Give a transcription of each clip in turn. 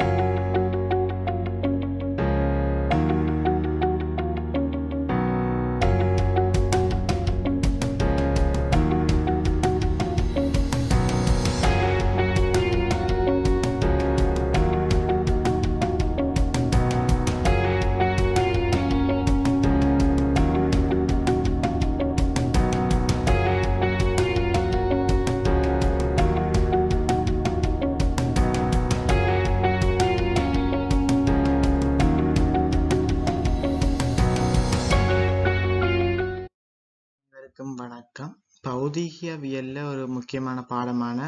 you முக்கியமான பாடமான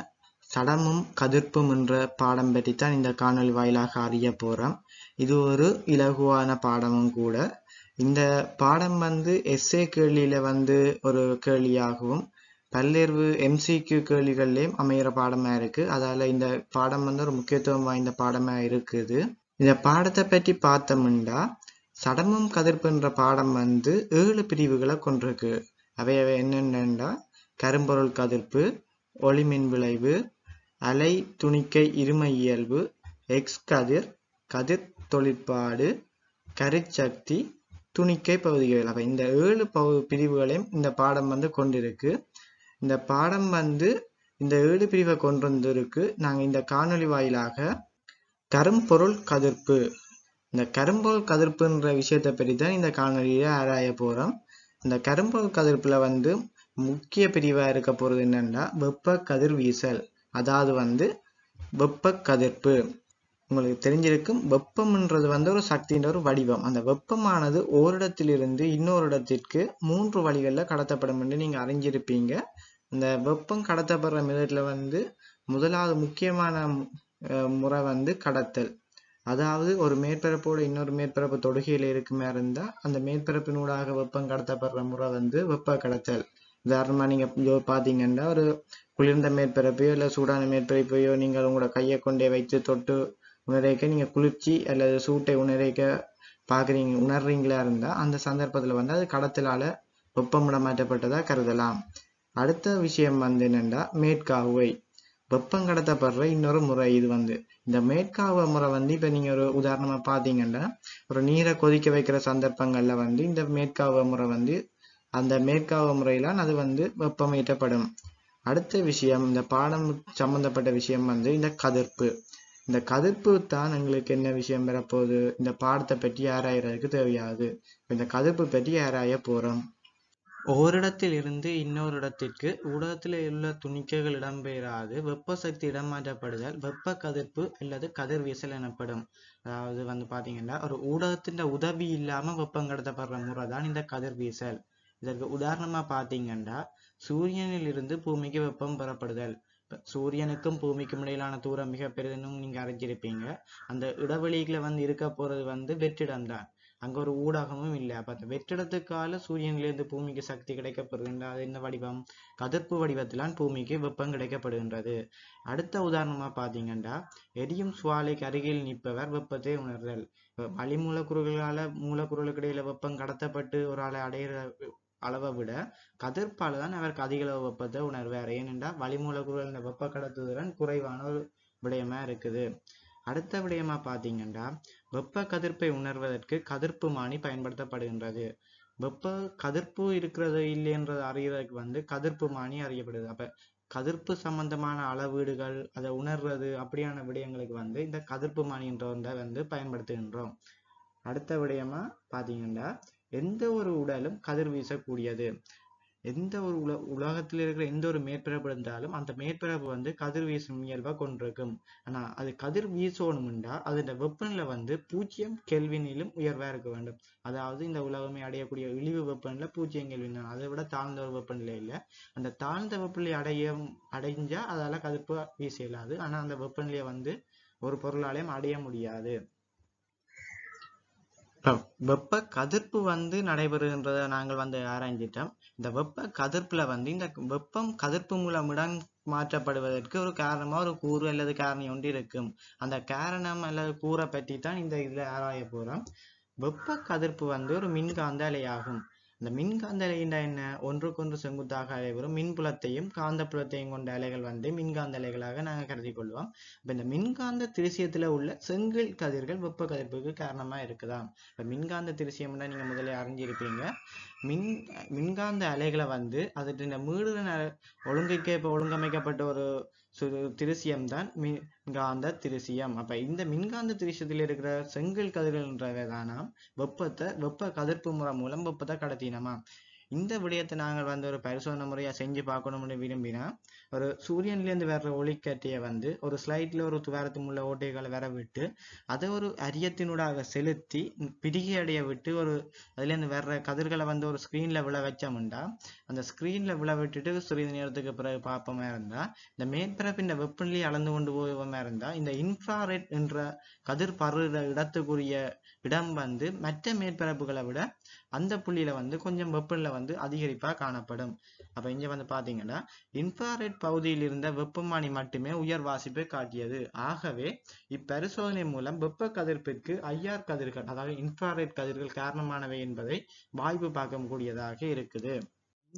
சடமும் கதிர்ப்பும் என்ற பாடம் பற்றி தான் இந்த காணொலி வாயிலாக அறிய போகிறோம் இது ஒரு இலகுவான பாடமும் கூட இந்த பாடம் வந்து எஸ்ஏ கேள்வியில் வந்து ஒரு கேள்வியாகவும் பல்வேறு எம்சிக்யூ கேள்விகள்லேயும் அமைகிற பாடமாக இருக்குது அதால் இந்த பாடம் வந்து ஒரு முக்கியத்துவம் வாய்ந்த பாடமாக இருக்குது இந்த பாடத்தை பற்றி பார்த்தோம்னா சடமும் கதிர்ப்புன்ற பாடம் வந்து ஏழு பிரிவுகளை கொண்டிருக்கு அவை அவை என்னென்னா கரும்பொருள் கதிர்ப்பு ஒளிமின் விளைவு அலை துணிக்கை இரும இயல்பு எக்ஸ் கதிர் கதிர் தொழிற்பாடு கரிச்சக்தி துணிக்கை பகுதிகள் அப்போ இந்த ஏழு பகு பிரிவுகளையும் இந்த பாடம் வந்து கொண்டிருக்கு இந்த பாடம் வந்து இந்த ஏழு பிரிவை கொண்டு வந்திருக்கு நாங்கள் இந்த காணொலி வாயிலாக கரும்பொருள் கதிர்ப்பு இந்த கரும்பொருள் கதிர்ப்புன்ற விஷயத்தை பற்றி தான் இந்த காணொலியில் ஆராய போகிறோம் இந்த கரும்பொருள் கதிர்ப்பில் வந்து முக்கிய பிரிவாக இருக்க போகிறது என்னென்னா வெப்ப வீசல் அதாவது வந்து வெப்ப கதிர்ப்பு உங்களுக்கு தெரிஞ்சிருக்கும் வெப்பம்ன்றது வந்து ஒரு சக்தின்ற ஒரு வடிவம் அந்த வெப்பமானது ஓரிடத்திலிருந்து இன்னொரு இடத்திற்கு மூன்று வழிகளில் கடத்தப்படும் என்று நீங்கள் அறிஞ்சிருப்பீங்க இந்த வெப்பம் கடத்தப்படுற மிதத்தில் வந்து முதலாவது முக்கியமான முறை வந்து கடத்தல் அதாவது ஒரு மேற்பரப்போடு இன்னொரு மேற்பரப்பு தொடுகையில் இருக்குமே இருந்தால் அந்த மேற்பரப்பினூடாக வெப்பம் கடத்தப்படுற முறை வந்து வெப்ப கடத்தல் உதாரணமாக நீங்கள் பார்த்தீங்கன்னா ஒரு குளிர்ந்த மேற்பரப்பையோ இல்லை சூடான மேற்பரப்பையோ நீங்கள் உங்களோட கையை கொண்டே வைத்து தொட்டு உணரைக்க நீங்கள் குளிர்ச்சி அல்லது சூட்டை உணரைக்க பார்க்குறீங்க உணர்றீங்களா இருந்தால் அந்த சந்தர்ப்பத்தில் வந்து அது கடத்தலால் வெப்பமிடம் மாற்றப்பட்டதாக கருதலாம் அடுத்த விஷயம் வந்து என்னென்னா மேற்காவை வெப்பம் கடத்தப்படுற இன்னொரு முறை இது வந்து இந்த மேற்காவ முறை வந்து இப்போ நீங்கள் ஒரு உதாரணமாக பார்த்தீங்கன்னா ஒரு நீரை கொதிக்க வைக்கிற சந்தர்ப்பங்களில் வந்து இந்த மேற்காவ முறை வந்து அந்த மேற்காவு முறையிலான் அது வந்து வெப்பமீட்டப்படும் அடுத்த விஷயம் இந்த பாடம் சம்பந்தப்பட்ட விஷயம் வந்து இந்த கதிர்ப்பு இந்த கதிர்ப்பு தான் எங்களுக்கு என்ன விஷயம் பெறப்போகுது இந்த பாடத்தை பற்றி ஆராயறதுக்கு தேவையாது இந்த கதிர்ப்பு பற்றி ஆராய போகிறோம் ஒரு இடத்தில் இருந்து இன்னொரு இடத்திற்கு ஊடகத்தில் உள்ள துணிக்கைகள் இடம்பெறாது வெப்ப சக்தி இடமாற்றப்படுதல் வெப்ப கதிர்ப்பு அல்லது கதிர்வீசல் எனப்படும் அதாவது வந்து பார்த்தீங்கன்னா ஒரு ஊடகத்தின் உதவி இல்லாமல் வெப்பம் கடத்தப்படுற முறை தான் இந்த கதிர்வீசல் இதற்கு உதாரணமா பார்த்தீங்கன்னா இருந்து பூமிக்கு வெப்பம் பெறப்படுதல் சூரியனுக்கும் பூமிக்கும் இடையிலான தூரம் மிக பெரிதுன்னு நீங்க அறிஞ்சிருப்பீங்க அந்த இடைவெளிகளை வந்து இருக்க போறது வந்து வெற்றிடம் தான் அங்க ஒரு ஊடகமும் இல்லை அப்ப அந்த வெற்றிடத்துக்கால சூரியனிலிருந்து பூமிக்கு சக்தி கிடைக்கப்படுகின்ற அது என்ன வடிவம் கதிர்ப்பு வடிவத்திலான் பூமிக்கு வெப்பம் கிடைக்கப்படுகின்றது அடுத்த உதாரணமா பாத்தீங்கன்னா எரியும் சுவாலைக்கு அருகில் நிற்பவர் வெப்பத்தை உணர்தல் வளி மூலக்கூறுகளால மூலக்கூறுகளுக்கு இடையில வெப்பம் கடத்தப்பட்டு ஒரு ஆளை அடையிற அளவை விட கதிர்ப்பால் தான் அவருக்கு அதிக அளவு வெப்பத்தை உணர்வார் ஏனென்றால் வளிமூலக்கூறுகள் இந்த வெப்ப கடத்துதிறன் குறைவான ஒரு விடயமா இருக்குது அடுத்த விடயமா பார்த்தீங்கன்னா வெப்ப கதிர்ப்பை உணர்வதற்கு கதிர்ப்பு மானி பயன்படுத்தப்படுகின்றது வெப்ப கதிர்ப்பு இருக்கிறது இல்லைன்றது அறியறதுக்கு வந்து கதிர்ப்பு மானி அறியப்படுது அப்ப கதிர்ப்பு சம்பந்தமான அளவீடுகள் அதை உணர்றது அப்படியான விடயங்களுக்கு வந்து இந்த கதிர்ப்பு மானின்றதை வந்து பயன்படுத்துகின்றோம் அடுத்த விடயமா பார்த்தீங்கன்னா எந்த ஒரு உடலும் கதிர் வீசக்கூடியது எந்த ஒரு உல உலகத்தில் இருக்கிற எந்த ஒரு மேற்பரப்பு இருந்தாலும் அந்த மேற்பரப்பு வந்து கதிர் வீசும் இயல்பை கொண்டிருக்கும் ஆனா அது கதிர் அது இந்த வெப்பநிலை வந்து பூஜ்ஜியம் கெல்வினிலும் உயர்வா இருக்க வேண்டும் அதாவது இந்த உலகமே அடையக்கூடிய இழிவு வெப்பநிலை பூஜ்ஜியம் கெல்வின் தான் அதை விட தாழ்ந்த ஒரு வெப்பநிலை இல்லை அந்த தாழ்ந்த வெப்பநிலை அடைய அடைஞ்சா அதால கதிர்ப்பு வீச இயலாது ஆனா அந்த வெப்பநிலையை வந்து ஒரு பொருளாலையும் அடைய முடியாது வெப்ப கதிர்ப்பு வந்து நடைபெறுகின்றதை நாங்கள் வந்து ஆராய்ஞ்சிட்டோம் இந்த வெப்ப கதிர்ப்புல வந்து இந்த வெப்பம் கதிர்ப்பு மூலமுடன் மாற்றப்படுவதற்கு ஒரு காரணமா ஒரு கூறு அல்லது காரணி ஒன்று இருக்கும் அந்த காரணம் அல்லது கூறை பற்றி தான் இந்த இதுல ஆராய போறோம் வெப்ப கதிர்ப்பு வந்து ஒரு மின்காந்த அலையாகும் இந்த மின்காந்த அலைகின்ற என்ன ஒன்றுக்கொன்று செங்குத்தாக அலைவரும் புலத்தையும் காந்த புலத்தையும் கொண்ட அலைகள் வந்து மின்காந்த அலைகளாக நாங்கள் கருதி கொள்வோம் இப்போ இந்த மின்காந்த திருசியத்தில் உள்ள செங்கல் கதிர்கள் வெப்ப கதிர்ப்புக்கு காரணமாக இருக்குதாம் இப்போ மின்காந்த திருசியம்னா நீங்கள் முதலே அறிஞ்சிருப்பீங்க மின் மின்காந்த அலைகளை வந்து அதுக்கு இந்த மீடுதன் ஒழுங்கிக்க இப்போ ஒழுங்கமைக்கப்பட்ட ஒரு திருசியம் தான் மின் மின்காந்த திருசியம் அப்ப இந்த மின்காந்த திருசியத்தில் இருக்கிற செங்கல் கதிர்கள்ன்றதானா வெப்பத்தை வெப்ப கதிர்ப்பு முறை மூலம் வெப்பத்தை கடத்தினமா இந்த விடயத்தை நாங்கள் வந்து ஒரு பரிசோதனை முறையாக செஞ்சு பார்க்கணும்னு விரும்பினா ஒரு சூரியன்லேருந்து வர்ற ஒளிக்கட்டியை வந்து ஒரு ஸ்லைட்டில் ஒரு துவாரத்தும் உள்ள ஓட்டைகளை வர விட்டு அதை ஒரு அரியத்தினூடாக செலுத்தி பிடிகை அடைய விட்டு ஒரு அதுலேருந்து வர்ற கதிர்களை வந்து ஒரு ஸ்க்ரீனில் விழ வச்சோம்னா அந்த ஸ்க்ரீனில் விழ விட்டுட்டு சிறிது நேரத்துக்கு பிறகு பார்ப்போமா இருந்தால் இந்த மேற்பரப்பு இந்த வெப்பநிலையை அளந்து கொண்டு போவோமா இருந்தால் இந்த இன்ஃப்ராரெட் என்ற கதிர் பருகிற இடத்துக்குரிய இடம் வந்து மற்ற மேற்பரப்புகளை விட அந்த புள்ளியில வந்து கொஞ்சம் வெப்பநிலை வந்து அதிகரிப்பா காணப்படும் அப்ப இங்க வந்து பாத்தீங்கன்னா இன்ஃப்ராரெட் பகுதியில் இருந்த வெப்பமானி மட்டுமே உயர் வாசிப்பை காட்டியது ஆகவே இப்பரிசோதனை மூலம் வெப்ப கதிர்ப்பிற்கு ஐஆர் கதிர்கள் அதாவது இன்ஃப்ராரெட் கதிர்கள் காரணமானவை என்பதை வாய்ப்பு பார்க்கக்கூடியதாக இருக்குது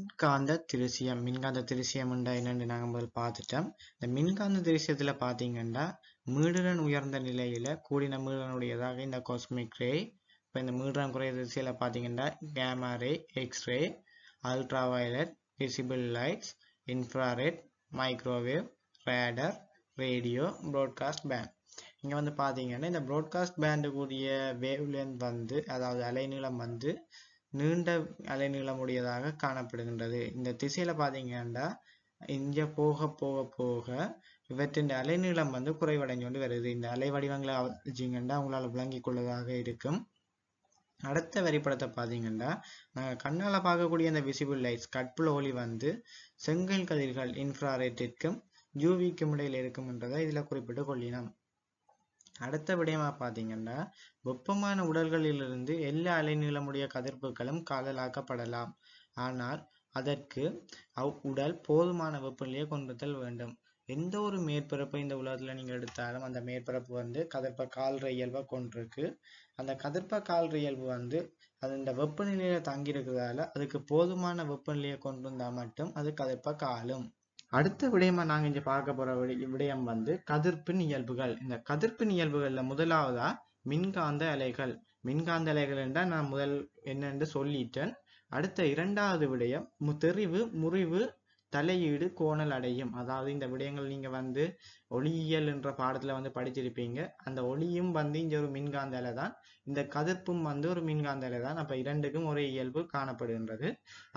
மின்காந்த திருசியம் மின்காந்த திருசியம் உண்டா என்னென்று நாங்கள் முதல் பார்த்துட்டோம் இந்த மின்காந்த திருசியத்தில் பார்த்தீங்கன்னா மீடுடன் உயர்ந்த நிலையில கூடின மீடனுடையதாக இந்த கோஸ்மிக் ரே இப்போ இந்த மூன்றாம் குறை திசையில் பார்த்தீங்கன்னா gamma ray X ray ultraviolet visible lights infrared microwave radar radio broadcast band இங்கே வந்து பார்த்தீங்கன்னா இந்த ப்ராட்காஸ்ட் கூடிய வேவ்லேந்து வந்து அதாவது அலைநீளம் வந்து நீண்ட அலைநீளம் உடையதாக காணப்படுகின்றது இந்த திசையில் பார்த்தீங்கன்னா இங்கே போக போக போக இவற்றின் அலைநீளம் வந்து குறைவடைஞ்சு கொண்டு வருது இந்த அலை வடிவங்களை அவங்களால் உங்களால் விளங்கிக் கொள்வதாக இருக்கும் அடுத்த வரைபடத்தை பார்த்தீங்கன்னா நாங்கள் கண்ணால் பார்க்கக்கூடிய அந்த விசிபிள் லைட்ஸ் கட்புல ஒளி வந்து செங்கல் கதிர்கள் இன்ஃப்ராரேட்டிற்கும் யூவிக்கும் இடையில் இருக்கும்ன்றதை இதில் குறிப்பிட்டு கொள்ளினோம் அடுத்த விடயமா பார்த்தீங்கன்னா வெப்பமான உடல்களிலிருந்து எல்லா அலைநீளமுடைய கதிர்ப்புகளும் காதலாக்கப்படலாம் ஆனால் அதற்கு அவ் உடல் போதுமான வெப்பநிலையை கொண்டுத்தல் வேண்டும் எந்த ஒரு மேற்பரப்பு இந்த உலகத்தில் நீங்கள் எடுத்தாலும் அந்த மேற்பரப்பு வந்து கதற்ப கால்ற இயல்பாக கொண்டிருக்கு அந்த கதிர்ப்ப கால் இயல்பு வந்து அது இந்த வெப்பநிலையில தங்கி இருக்கிறதால அதுக்கு போதுமான வெப்பநிலையை கொண்டு வந்தா மட்டும் அது கதிர்ப்ப காலும் அடுத்த விடயமா நாங்க இங்க பார்க்க போற விடயம் வந்து கதிர்ப்பின் இயல்புகள் இந்த கதிர்ப்பின் இயல்புகள்ல முதலாவதா மின்காந்த அலைகள் மின்காந்த அலைகள் என்றால் நான் முதல் என்னென்று சொல்லிட்டேன் அடுத்த இரண்டாவது விடயம் தெரிவு முறிவு தலையீடு கோணல் அடையும் அதாவது இந்த விடயங்கள் நீங்கள் வந்து ஒளியியல் என்ற பாடத்தில் வந்து படிச்சிருப்பீங்க அந்த ஒளியும் வந்து இங்கே ஒரு மின்காந்த அலை தான் இந்த கதிர்ப்பும் வந்து ஒரு மின்காந்த அலை தான் அப்போ இரண்டுக்கும் ஒரே இயல்பு காணப்படுகின்றது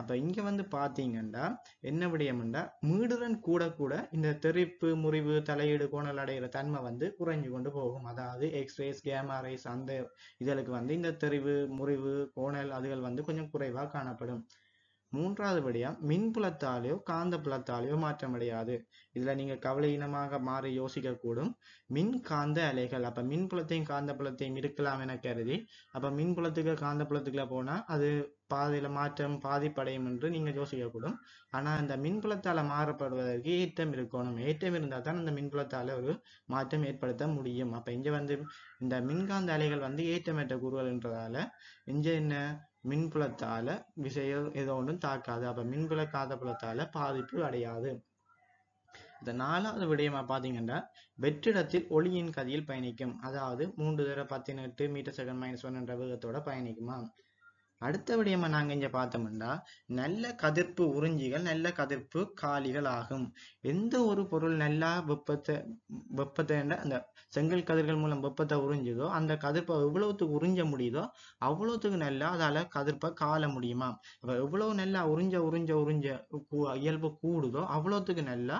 அப்போ இங்கே வந்து பார்த்தீங்கன்னா என்ன விடயம்னா மீடுடன் கூட கூட இந்த தெறிப்பு முறிவு தலையீடு கோணல் அடைகிற தன்மை வந்து குறைஞ்சு கொண்டு போகும் அதாவது எக்ஸ்ரேஸ் கேமா அந்த இதழுக்கு வந்து இந்த தெரிவு முறிவு கோணல் அதுகள் வந்து கொஞ்சம் குறைவாக காணப்படும் மூன்றாவது மின் மின்புலத்தாலேயோ காந்த புலத்தாலேயோ மாற்றமடையாது இதுல நீங்க கவலையினமாக மாறி யோசிக்க கூடும் மின் காந்த அலைகள் அப்ப மின் புலத்தையும் காந்த புலத்தையும் இருக்கலாம் என கருதி அப்ப மின் புலத்துக்கு காந்த புலத்துக்குள்ள போனா அது பாதையில மாற்றம் பாதிப்படையும் என்று நீங்க யோசிக்க கூடும் ஆனா இந்த மின்புலத்தால மாறப்படுவதற்கு ஏற்றம் இருக்கணும் ஏற்றம் இருந்தா தான் அந்த மின்புலத்தால ஒரு மாற்றம் ஏற்படுத்த முடியும் அப்ப இங்க வந்து இந்த மின்காந்த அலைகள் வந்து ஏற்றமேற்ற என்றதால இங்க என்ன மின்புலத்தால விசையோ ஏதோ ஒன்றும் தாக்காது அப்ப காத புலத்தால பாதிப்பு அடையாது இந்த நாலாவது விடயமா பாத்தீங்கன்னா வெற்றிடத்தில் ஒளியின் கதியில் பயணிக்கும் அதாவது மூன்று தர பத்தினெட்டு மீட்டர் செகண்ட் மைனஸ் ஒன் என்ற வேகத்தோட பயணிக்குமா அடுத்த விடயமா நாங்க இங்க பார்த்தோம்னா நல்ல கதிர்ப்பு உறிஞ்சிகள் நல்ல கதிர்ப்பு காலிகள் ஆகும் எந்த ஒரு பொருள் நல்லா வெப்பத்தை வெப்பத்தை அந்த செங்கல் கதிர்கள் மூலம் வெப்பத்தை உறிஞ்சுதோ அந்த கதிர்ப்பை எவ்வளவுத்துக்கு உறிஞ்ச முடியுதோ அவ்வளவுத்துக்கு நல்லா அதால கதிர்ப்பை காள முடியுமா இப்ப எவ்வளவு நல்லா உறிஞ்ச உறிஞ்ச உறிஞ்ச இயல்பு கூடுதோ அவ்வளவுத்துக்கு நல்லா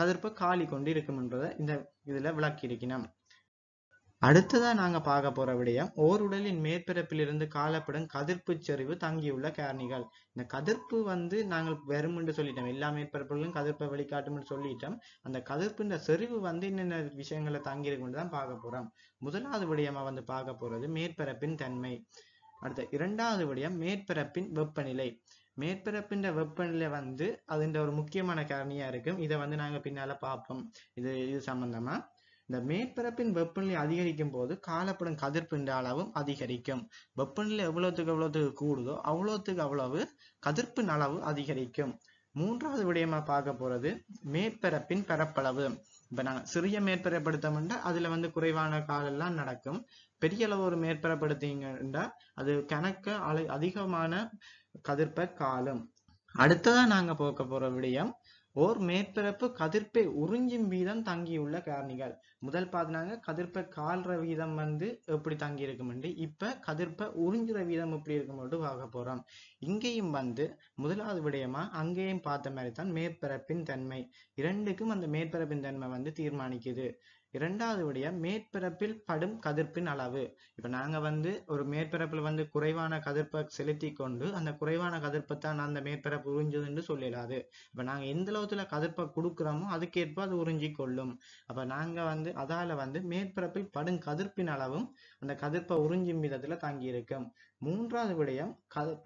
கதிர்ப்பை காலி கொண்டு என்பதை இந்த இதுல விளக்கி இருக்கணும் அடுத்ததாக நாங்கள் பார்க்க போகிற விடயம் ஓர் உடலின் மேற்பரப்பிலிருந்து காலப்படும் கதிர்ப்பு செறிவு தங்கியுள்ள காரணிகள் இந்த கதிர்ப்பு வந்து நாங்கள் என்று சொல்லிட்டோம் எல்லா மேற்பரப்புகளிலும் கதிர்ப்பை வெளிக்காட்டும்னு சொல்லிட்டோம் அந்த கதிர்ப்புன்ற செறிவு வந்து என்னென்ன விஷயங்களை தங்கியிருக்குன்னு தான் பார்க்க போகிறோம் முதலாவது விடயமாக வந்து பார்க்க போகிறது மேற்பரப்பின் தன்மை அடுத்த இரண்டாவது விடயம் மேற்பரப்பின் வெப்பநிலை மேற்பரப்பின் வெப்பநிலை வந்து அதுன்ற ஒரு முக்கியமான காரணியா இருக்கும் இதை வந்து நாங்கள் பின்னால் பார்ப்போம் இது இது சம்மந்தமாக இந்த மேற்பரப்பின் வெப்பநிலை அதிகரிக்கும் போது காணப்படும் கதிர்பிண்ட அளவும் அதிகரிக்கும் வெப்பநிலை எவ்வளவுக்கு எவ்வளவுக்கு கூடுதோ அவ்வளவுக்கு அவ்வளவு கதிர்ப்பின் அளவு அதிகரிக்கும் மூன்றாவது விடயமா பார்க்க போறது மேற்பரப்பின் பரப்பளவு இப்ப நாங்க சிறிய எடுத்தோம்னா அதுல வந்து குறைவான காலெல்லாம் நடக்கும் பெரிய அளவு ஒரு எடுத்தீங்கன்னா அது கணக்க அலை அதிகமான கதிர்ப்ப காலம் அடுத்ததா நாங்க போக்க போற விடயம் ஓர் மேற்பரப்பு கதிர்ப்பை உறிஞ்சும் வீதம் தங்கியுள்ள காரணிகள் முதல் பார்த்தினாங்க கதிர்ப்பை கால்ற வீதம் வந்து எப்படி தங்கி இருக்குமெண்டு இப்ப கதிர்ப்பை உறிஞ்சுற வீதம் எப்படி இருக்குமெண்டு பார்க்க போறோம் இங்கேயும் வந்து முதலாவது விடயமா அங்கேயும் பார்த்த மாதிரி தான் மேற்பரப்பின் தன்மை இரண்டுக்கும் அந்த மேற்பரப்பின் தன்மை வந்து தீர்மானிக்குது இரண்டாவது உடைய மேற்பரப்பில் படும் கதிர்ப்பின் அளவு இப்ப நாங்க வந்து ஒரு மேற்பரப்புல வந்து குறைவான கதிர்ப்பை செலுத்தி கொண்டு அந்த குறைவான கதிர்ப்பை தான் அந்த மேற்பரப்பு உறிஞ்சுதுன்னு சொல்லிடாது இப்ப நாங்க எந்த அளவுல கதிர்ப்பை கொடுக்குறோமோ அதுக்கேற்ப அது உறிஞ்சி கொள்ளும் அப்ப நாங்க வந்து அதால வந்து மேற்பரப்பில் படும் கதிர்ப்பின் அளவும் அந்த கதிர்ப்பை உறிஞ்சும் விதத்துல தங்கி இருக்கும் மூன்றாவது விடயம்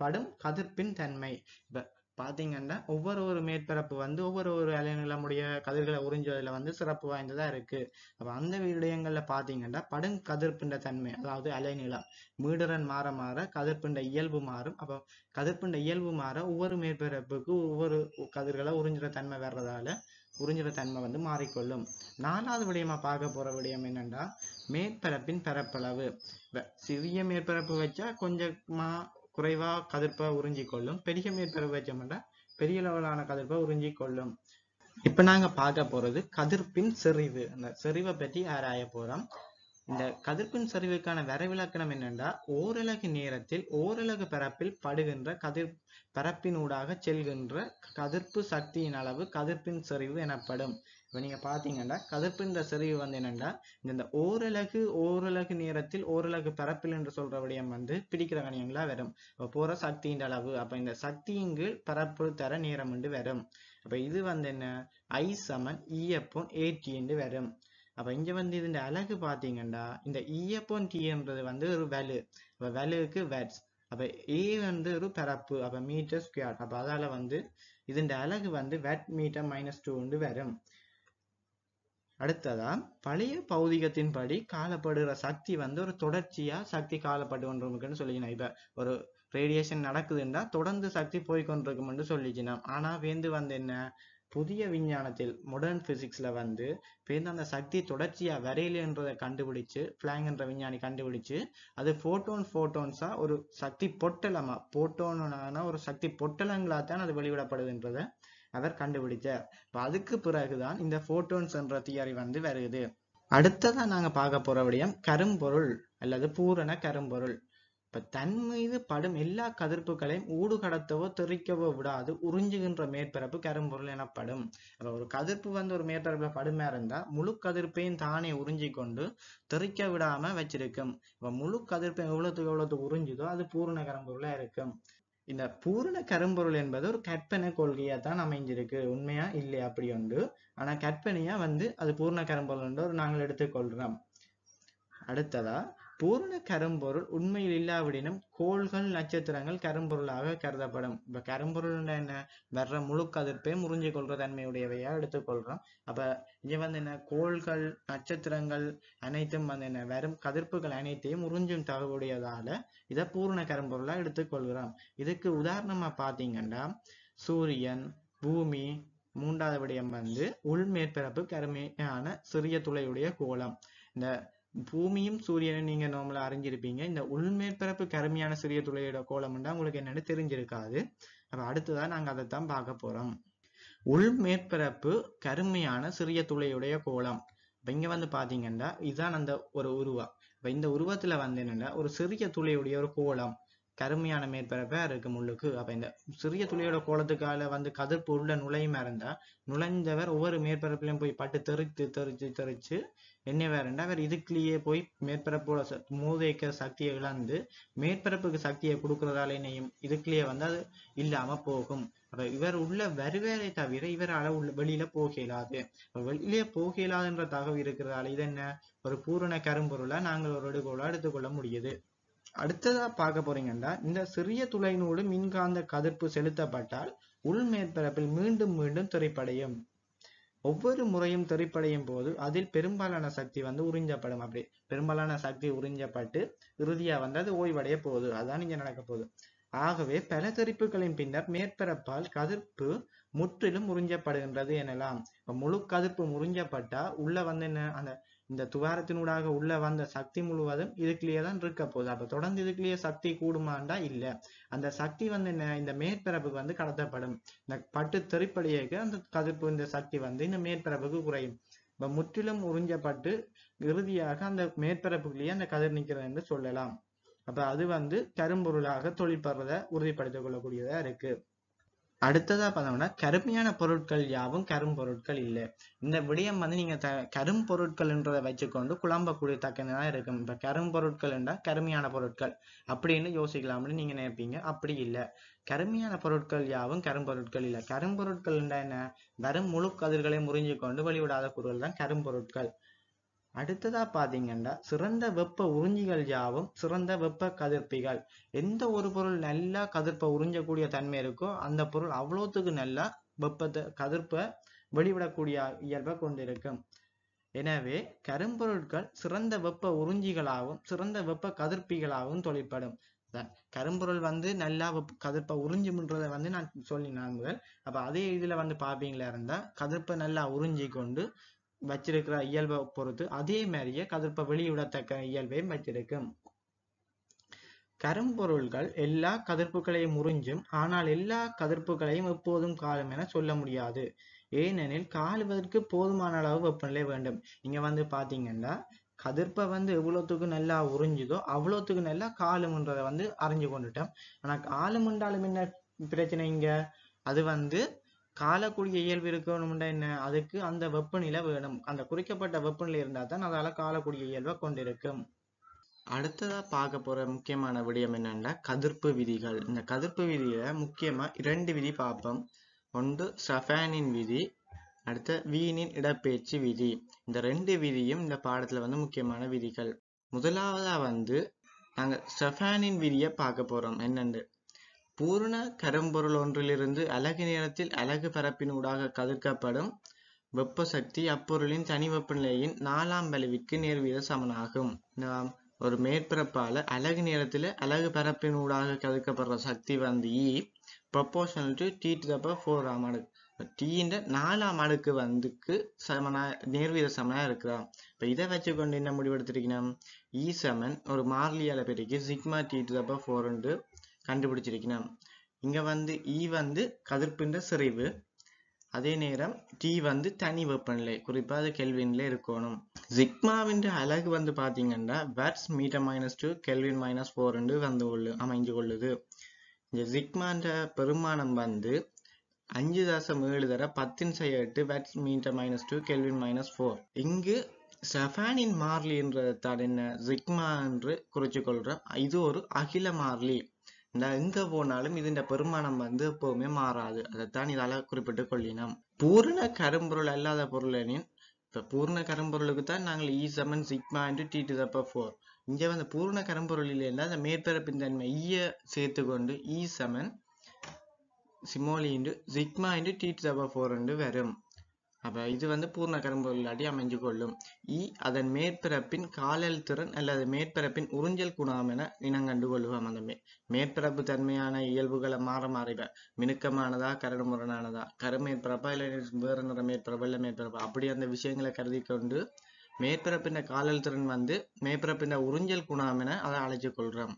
படும் கதிர்ப்பின் தன்மை இப்ப பார்த்தீங்கன்னா ஒவ்வொரு ஒரு மேற்பரப்பு வந்து ஒவ்வொரு ஒரு அலைநிலமுடைய கதிர்களை உறிஞ்சுவதில் வந்து சிறப்பு வாய்ந்ததாக இருக்குது அப்போ அந்த விடயங்களில் பார்த்தீங்கன்னா படும் கதிர்பிண்ட தன்மை அதாவது அலைநிலம் மீடுரன் மாற மாற கதிர்பிண்ட இயல்பு மாறும் அப்போ கதிர்பிண்ட இயல்பு மாற ஒவ்வொரு மேற்பரப்புக்கு ஒவ்வொரு கதிர்களை உறிஞ்சுற தன்மை வர்றதால உறிஞ்சுற தன்மை வந்து மாறிக்கொள்ளும் நாலாவது விடயமா பார்க்க போற விடயம் என்னென்னா மேற்பரப்பின் பரப்பளவு சிறிய மேற்பரப்பு வச்சா கொஞ்சமா குறைவாக கதிர்ப்பை உறிஞ்சிக்கொள்ளும் பெரிய மேற்பரப்பு வச்சோம்னா பெரிய அளவிலான கதிர்ப்பை உறிஞ்சிக்கொள்ளும் இப்ப நாங்க பார்க்க போறது கதிர்ப்பின் செறிவு அந்த செறிவை பற்றி ஆராய போறோம் இந்த கதிர்ப்பின் செறிவுக்கான வரைவிலக்கணம் என்னென்றா ஓரலகு நேரத்தில் ஓரலகு பரப்பில் படுகின்ற கதிர் பரப்பினூடாக செல்கின்ற கதிர்ப்பு சக்தியின் அளவு கதிர்ப்பின் செறிவு எனப்படும் இப்போ நீங்கள் பார்த்தீங்கன்னா கதப்புன்ற செறிவு வந்து என்னென்னா இந்த ஓரலகு ஓரலகு நேரத்தில் ஓரலகு பரப்பில் என்று சொல்கிற விடயம் வந்து பிடிக்கிற கணியங்களாக வரும் இப்போ போகிற சக்தியின் அளவு அப்போ இந்த கீழ் பரப்பு தர நேரம் என்று வரும் அப்போ இது வந்து என்ன ஐ சமன் இயப்போன் e ஏடி என்று வரும் அப்போ இங்கே வந்து இதுன்ற அழகு பார்த்தீங்கன்னா இந்த டி e என்றது வந்து ஒரு வலு இப்போ வலுவுக்கு வேட்ஸ் அப்போ ஏ வந்து ஒரு பரப்பு அப்போ மீட்டர் ஸ்கொயர் அப்போ அதால் வந்து இதுன்ற அழகு வந்து வெட் மீட்டர் மைனஸ் டூ வந்து வரும் அடுத்ததா பழைய பௌதிகத்தின் படி காலப்படுகிற சக்தி வந்து ஒரு தொடர்ச்சியா சக்தி காலப்பட்டு கொண்டிருக்குன்னு சொல்லிக்கணும் இப்ப ஒரு ரேடியேஷன் நடக்குதுன்னா தொடர்ந்து சக்தி போய்கொண்டிருக்கும்னு சொல்லிக்கணும் ஆனா வேந்து வந்து என்ன புதிய விஞ்ஞானத்தில் மாடர்ன் பிசிக்ஸ்ல வந்து பேருந்து அந்த சக்தி தொடர்ச்சியா வரையிலன்றதை கண்டுபிடிச்சு என்ற விஞ்ஞானி கண்டுபிடிச்சு அது போட்டோன் போட்டோன்ஸா ஒரு சக்தி பொட்டலமா போட்டோனான ஒரு சக்தி பொட்டலங்களா தான் அது வெளிவிடப்படுதுன்றத அவர் கண்டுபிடிச்சார் இப்போ அதுக்கு பிறகுதான் இந்த போட்டோன்ஸ் என்ற தியரி வந்து வருது அடுத்ததான் நாங்க பார்க்க போற விடயம் கரும்பொருள் அல்லது பூரண கரும்பொருள் இப்ப தன் மீது படும் எல்லா கதிர்ப்புகளையும் ஊடுகடத்தவோ தெறிக்கவோ விடாது உறிஞ்சுகின்ற மேற்பரப்பு கரும்பொருள் எனப்படும் அப்ப ஒரு கதிர்ப்பு வந்து ஒரு மேற்பரப்புல படுமையா இருந்தா முழு கதிர்ப்பையும் தானே உறிஞ்சி கொண்டு தெறிக்க விடாம வச்சிருக்கும் இப்ப முழு கதிர்ப்பு எவ்வளவுக்கு எவ்வளவு உறிஞ்சுதோ அது பூரண கரும்பொருளா இருக்கும் இந்த பூரண கரும்பொருள் என்பது ஒரு கற்பனை கொள்கையா தான் அமைஞ்சிருக்கு உண்மையா இல்லை அப்படி உண்டு ஆனா கற்பனையா வந்து அது பூரண கரும்பொருள் என்று ஒரு நாங்கள் எடுத்துக்கொள்கிறோம் அடுத்ததா பூர்ண கரும்பொருள் உண்மையில் இல்லாவிடனும் கோள்கள் நட்சத்திரங்கள் கரும்பொருளாக கருதப்படும் இப்ப கரும்பொருள் என்ன வர்ற முழு கதிர்ப்பே முறிஞ்சு கொள்ற தன்மையுடையவையா எடுத்துக்கொள்றோம் அப்ப இங்க வந்து என்ன கோள்கள் நட்சத்திரங்கள் அனைத்தும் வந்து என்ன வரும் கதிர்ப்புகள் அனைத்தையும் முறிஞ்சும் தகவுடையதால இதை பூர்ண கரும்பொருளா எடுத்துக்கொள்கிறோம் இதுக்கு உதாரணமா பாத்தீங்கன்னா சூரியன் பூமி மூன்றாவது விடயம் வந்து உள் மேற்பரப்பு கருமையான சிறிய துளையுடைய கோலம் இந்த பூமியும் சூரியனும் நீங்க நார்மலா அறிஞ்சிருப்பீங்க இந்த உள்மேற்பரப்பு கருமையான சிறிய துளையோட கோலம்னா உங்களுக்கு என்னன்னு தெரிஞ்சிருக்காது அப்ப அடுத்ததான் நாங்க அதைத்தான் பார்க்க போறோம் உள் மேற்பரப்பு கருமையான சிறிய துளையுடைய கோலம் இப்ப இங்க வந்து பாத்தீங்கன்னா இதுதான் அந்த ஒரு உருவம் இப்ப இந்த உருவத்துல வந்து என்னன்னா ஒரு சிறிய துளையுடைய ஒரு கோலம் கருமையான மேற்பரப்பா இருக்கு முள்ளுக்கு அப்ப இந்த சிறிய துளியோட கோலத்துக்கால வந்து கதிர்ப்பு உள்ள நுழையுமா இருந்தா நுழைந்தவர் ஒவ்வொரு மேற்பரப்புலயும் போய் பட்டு தெரித்து தெறிச்சு தெறிச்சு என்ன வேறண்டா அவர் இதுக்குள்ளேயே போய் மேற்பரப்போட மூதைக்க சக்தியை இழந்து மேற்பரப்புக்கு சக்தியை கொடுக்கறதால என்னையும் இதுக்குள்ளேயே வந்து அது இல்லாம போகும் அப்ப இவர் உள்ள வருவேரை தவிர இவரால உள்ள வெளியில போக இயலாது வெளியில போக இயலாதுன்ற தகவல் இருக்கிறதால இது என்ன ஒரு பூரண கரும்பொருளை நாங்கள் ஒரு எடுகோளா எடுத்துக்கொள்ள முடியுது அடுத்ததா பார்க்க போறீங்கன்னா இந்த சிறிய துளையினோடு மின்காந்த கதிர்ப்பு செலுத்தப்பட்டால் உள் மேற்பரப்பில் மீண்டும் மீண்டும் திரைப்படையும் ஒவ்வொரு முறையும் திரைப்படையும் போது அதில் பெரும்பாலான சக்தி வந்து உறிஞ்சப்படும் அப்படி பெரும்பாலான சக்தி உறிஞ்சப்பட்டு இறுதியா வந்து அது ஓய்வடைய போகுது அதான் இங்க நடக்க போகுது ஆகவே பல தெரிப்புகளின் பின்னர் மேற்பரப்பால் கதிர்ப்பு முற்றிலும் உறிஞ்சப்படுகின்றது எனலாம் முழு கதிர்ப்பு முறிஞ்சப்பட்டா உள்ள வந்து என்ன அந்த இந்த துவாரத்தினூடாக உள்ள வந்த சக்தி முழுவதும் இதுக்குள்ளேயே தான் இருக்க போகுது அப்ப தொடர்ந்து இதுக்குள்ளேயே சக்தி கூடுமாண்டா இல்ல அந்த சக்தி வந்து இந்த மேற்பரப்புக்கு வந்து கடத்தப்படும் இந்த பட்டு தெறிப்படியேக்கு அந்த கதிர்ப்பு இந்த சக்தி வந்து இந்த மேற்பரப்புக்கு குறையும் இப்ப முற்றிலும் உறிஞ்சப்பட்டு இறுதியாக அந்த மேற்பரப்புக்குள்ளேயே அந்த கதிர் நிற்கிறது என்று சொல்லலாம் அப்ப அது வந்து கரும்பொருளாக தொழிற்படுறத உறுதிப்படுத்திக் கொள்ளக்கூடியதா இருக்கு அடுத்ததா பார்த்தோம்னா கருமையான பொருட்கள் யாவும் பொருட்கள் இல்லை இந்த விடயம் வந்து நீங்க த கரும்பொருட்கள்ன்றதை வச்சுக்கொண்டு குழம்பக்கூடிய தக்கதான் இருக்கும் இப்ப கரும்பொருட்கள் என்றால் கருமையான பொருட்கள் அப்படின்னு யோசிக்கலாம்னு நீங்க நினைப்பீங்க அப்படி இல்லை கருமையான பொருட்கள் யாவும் கரும்பொருட்கள் இல்லை கரும்பொருட்கள் என்ன வெறும் முழு கதிர்களை முறிஞ்சு கொண்டு வெளிவிடாத பொருள் தான் கரும்பொருட்கள் அடுத்ததா பாத்தீங்கன்னா சிறந்த வெப்ப உறிஞ்சிகள் யாவும் சிறந்த வெப்ப கதிர்ப்பிகள் எந்த ஒரு பொருள் நல்லா கதிர்ப்பை உறிஞ்சக்கூடிய தன்மை இருக்கோ அந்த பொருள் அவ்வளோத்துக்கு நல்லா வெப்பத்தை கதிர்ப்பை வெளிவிடக்கூடிய இயல்பை கொண்டிருக்கும் எனவே கரும்பொருட்கள் சிறந்த வெப்ப உறிஞ்சிகளாகவும் சிறந்த வெப்ப கதிர்ப்பிகளாகவும் தொழிற்படும் கரும்பொருள் வந்து நல்லா கதிர்ப்பை முன்றத வந்து நான் சொல்லி நாங்கள் அப்ப அதே இதுல வந்து பாப்பீங்களா இருந்தா கதிர்ப்பை நல்லா உறிஞ்சி கொண்டு வச்சிருக்கிற இயல்பை பொறுத்து அதே மாதிரியே கதிர்ப்ப வெளியிடத்தக்க இயல்பையும் வச்சிருக்கும் கரும்பொருள்கள் எல்லா கதிர்ப்புகளையும் உறிஞ்சும் ஆனால் எல்லா கதிர்ப்புகளையும் எப்போதும் காலும் என சொல்ல முடியாது ஏனெனில் காலுவதற்கு போதுமான அளவு வெப்பநிலை வேண்டும் இங்க வந்து பாத்தீங்கன்னா கதிர்ப்பை வந்து எவ்வளோத்துக்கு நல்லா உறிஞ்சுதோ அவ்வளோத்துக்கு நல்லா காலுமுன்றதை வந்து அறிஞ்சு கொண்டுட்டோம் ஆனா காலுமுண்டாலும் என்ன பிரச்சனை இங்க அது வந்து காலக்கூடிய இயல்பு இருக்கணும்னா என்ன அதுக்கு அந்த வெப்பநிலை வேணும் அந்த குறிக்கப்பட்ட வெப்பநிலை இருந்தால் தான் அதால் காலக்கூடிய இயல்பை கொண்டிருக்கும் அடுத்ததாக பார்க்க போகிற முக்கியமான விடயம் என்னென்னா கதிர்ப்பு விதிகள் இந்த கதிர்ப்பு விதியில் முக்கியமாக இரண்டு விதி பார்ப்போம் ஒன்று ஸ்டஃபானின் விதி அடுத்த வீணின் இடப்பெயர்ச்சி விதி இந்த ரெண்டு விதியும் இந்த பாடத்தில் வந்து முக்கியமான விதிகள் முதலாவதாக வந்து நாங்கள் ஸ்டஃபேனின் விதியை பார்க்க போகிறோம் என்னென்று பூர்ண கரும்பொருள் ஒன்றிலிருந்து அழகு நேரத்தில் அலகு ஊடாக கதிர்க்கப்படும் வெப்ப சக்தி அப்பொருளின் தனி வெப்பநிலையின் நாலாம் வலுவிற்கு நேர்வீத சமனாகும் நாம் ஒரு மேற்பரப்பால அழகு நேரத்தில் அலகு ஊடாக கதிர்க்கப்படுற சக்தி வந்து E proportional to T to the power four ஆம் அடுக்கு டீன்ற நாலாம் அடுக்கு வந்துக்கு சமனா நேர்வீத சமனா இருக்கிறான் இப்போ இதை வச்சு கொண்டு என்ன முடிவெடுத்திருக்கணும் இ e சமன் ஒரு மாறிலி அளப்பிற்கு sigma T to the power four கண்டுபிடிச்சிருக்கணும் இங்க வந்து இ e வந்து கதிர்ப்பின்ற சிறிவு அதே நேரம் டி வந்து தனி வெப்பநிலை குறிப்பாக அது கெல்வின்ல இருக்கணும் ஜிக்மாவின் அழகு வந்து பாத்தீங்கன்னா watts metre minus two kelvin minus four வந்து கொள்ளு அமைஞ்சு கொள்ளுது இந்த ஜிக்மான்ற பெருமானம் வந்து அஞ்சு தசம் ஏழு தர பத்தின் செய்ய எட்டு watts metre minus two kelvin minus four இங்கு செஃபானின் மார்லின்றதைத்தான் என்ன ஜிக்மா என்று குறிச்சு கொள்கிறோம் இது ஒரு அகில மார்லி நான் எங்க போனாலும் இதன் பெருமானம் வந்து எப்பவுமே மாறாது அதைத்தான் இதால குறிப்பிட்டு கொள்ளினோம் பூரண கரும்பொருள் அல்லாத பொருளெனின் இப்ப பூர்ண கரும்பொருளுக்கு தான் நாங்கள் இ செவன் சிக்மா என்று டி டு தப்ப ஃபோர் இங்கே வந்து பூர்ண கரும்பொருளில் இருந்தால் அந்த மேற்பரப்பின் தன்மை ஈய e சேர்த்து கொண்டு இ செவன் சிமோலி என்று சிக்மா என்று டி டு தப்ப ஃபோர் என்று வரும் அப்போ இது வந்து பூர்ண கரும்பொருளாட்டி அமைஞ்சு கொள்ளும் இ அதன் மேற்பிறப்பின் காலல் திறன் அல்லது மேற்பரப்பின் உறிஞ்சல் குணம் என இனங்கண்டு கொள்ளுவோம் அந்த மேற்பிறப்பு தன்மையான இயல்புகளை மாற மாறிவ மினுக்கமானதா கரடுமுரனானதா கரு மேற்பரப்பா இல்லை வேறு நிற மேற்பரப்பா இல்லை மேற்பரப்பா அப்படி அந்த விஷயங்களை கருதி கொண்டு மேற்பிறப்பின காலல் திறன் வந்து மேற்பிறப்பின உறிஞ்சல் குணம் என அதை அழைச்சு கொள்கிறோம்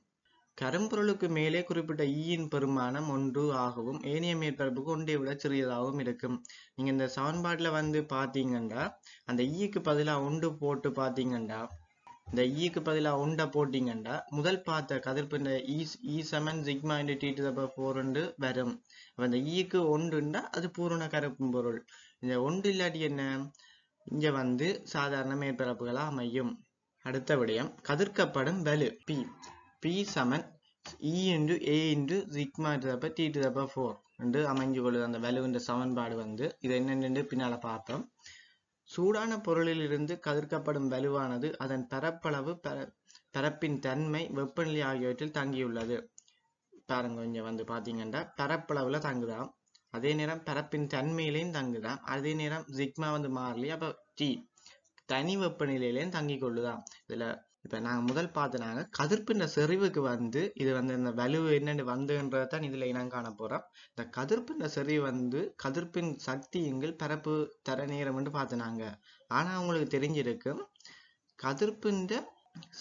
கரும்பொருளுக்கு மேலே குறிப்பிட்ட ஈயின் பெருமானம் ஒன்று ஆகவும் ஏனைய மேற்பரப்புக்கு ஒன்றை விட சிறியதாகவும் இருக்கும் நீங்கள் இந்த சமன்பாட்டுல வந்து பார்த்தீங்கன்னா அந்த ஈக்கு பதிலாக ஒன்று போட்டு பார்த்தீங்கன்னா இந்த ஈக்கு பதிலாக ஒன்றை போட்டிங்கன்னா முதல் பார்த்த கதிர்ப்பு இந்த E E sigma into T to போருண்டு வரும் அப்போ இந்த ஈக்கு ஒன்றுண்டா அது பூரண கருப்பு பொருள் இந்த ஒன்று இல்லாட்டி என்ன இங்கே வந்து சாதாரண மேற்பரப்புகளாக அமையும் அடுத்த விடயம் கதிர்க்கப்படும் வலு பி P சமன் E into A into sigma இருக்கிறப்ப T இருக்கிறப்ப ஃபோர் என்று அமைஞ்சு கொள்ளுது அந்த வெலு இந்த சமன்பாடு வந்து இது என்னென்னு பின்னால் பார்ப்போம் சூடான பொருளிலிருந்து கதிர்க்கப்படும் வலுவானது அதன் பரப்பளவு பரப்பின் தன்மை வெப்பநிலை ஆகியவற்றில் தங்கியுள்ளது பாருங்க கொஞ்சம் வந்து பார்த்தீங்கன்னா பரப்பளவுல தங்குதான் அதே நேரம் பரப்பின் தன்மையிலையும் தங்குதான் அதே நேரம் சிக்மா வந்து மாறலையே அப்போ டி தனி வெப்பநிலையிலையும் தங்கி கொள்ளுதான் இதுல இப்போ நாங்கள் முதல் பார்த்தனாங்க கதிர்ப்பின செறிவுக்கு வந்து இது வந்து இந்த வலு என்னென்னு வந்துன்றதை தான் இதில் இனம் காண போகிறோம் இந்த கதிர்ப்பின செறிவு வந்து கதிர்ப்பின் சக்தி எங்கள் பரப்பு தர நேரம் என்று பார்த்தனாங்க ஆனால் அவங்களுக்கு தெரிஞ்சிருக்கும் கதிர்ப்பின்ற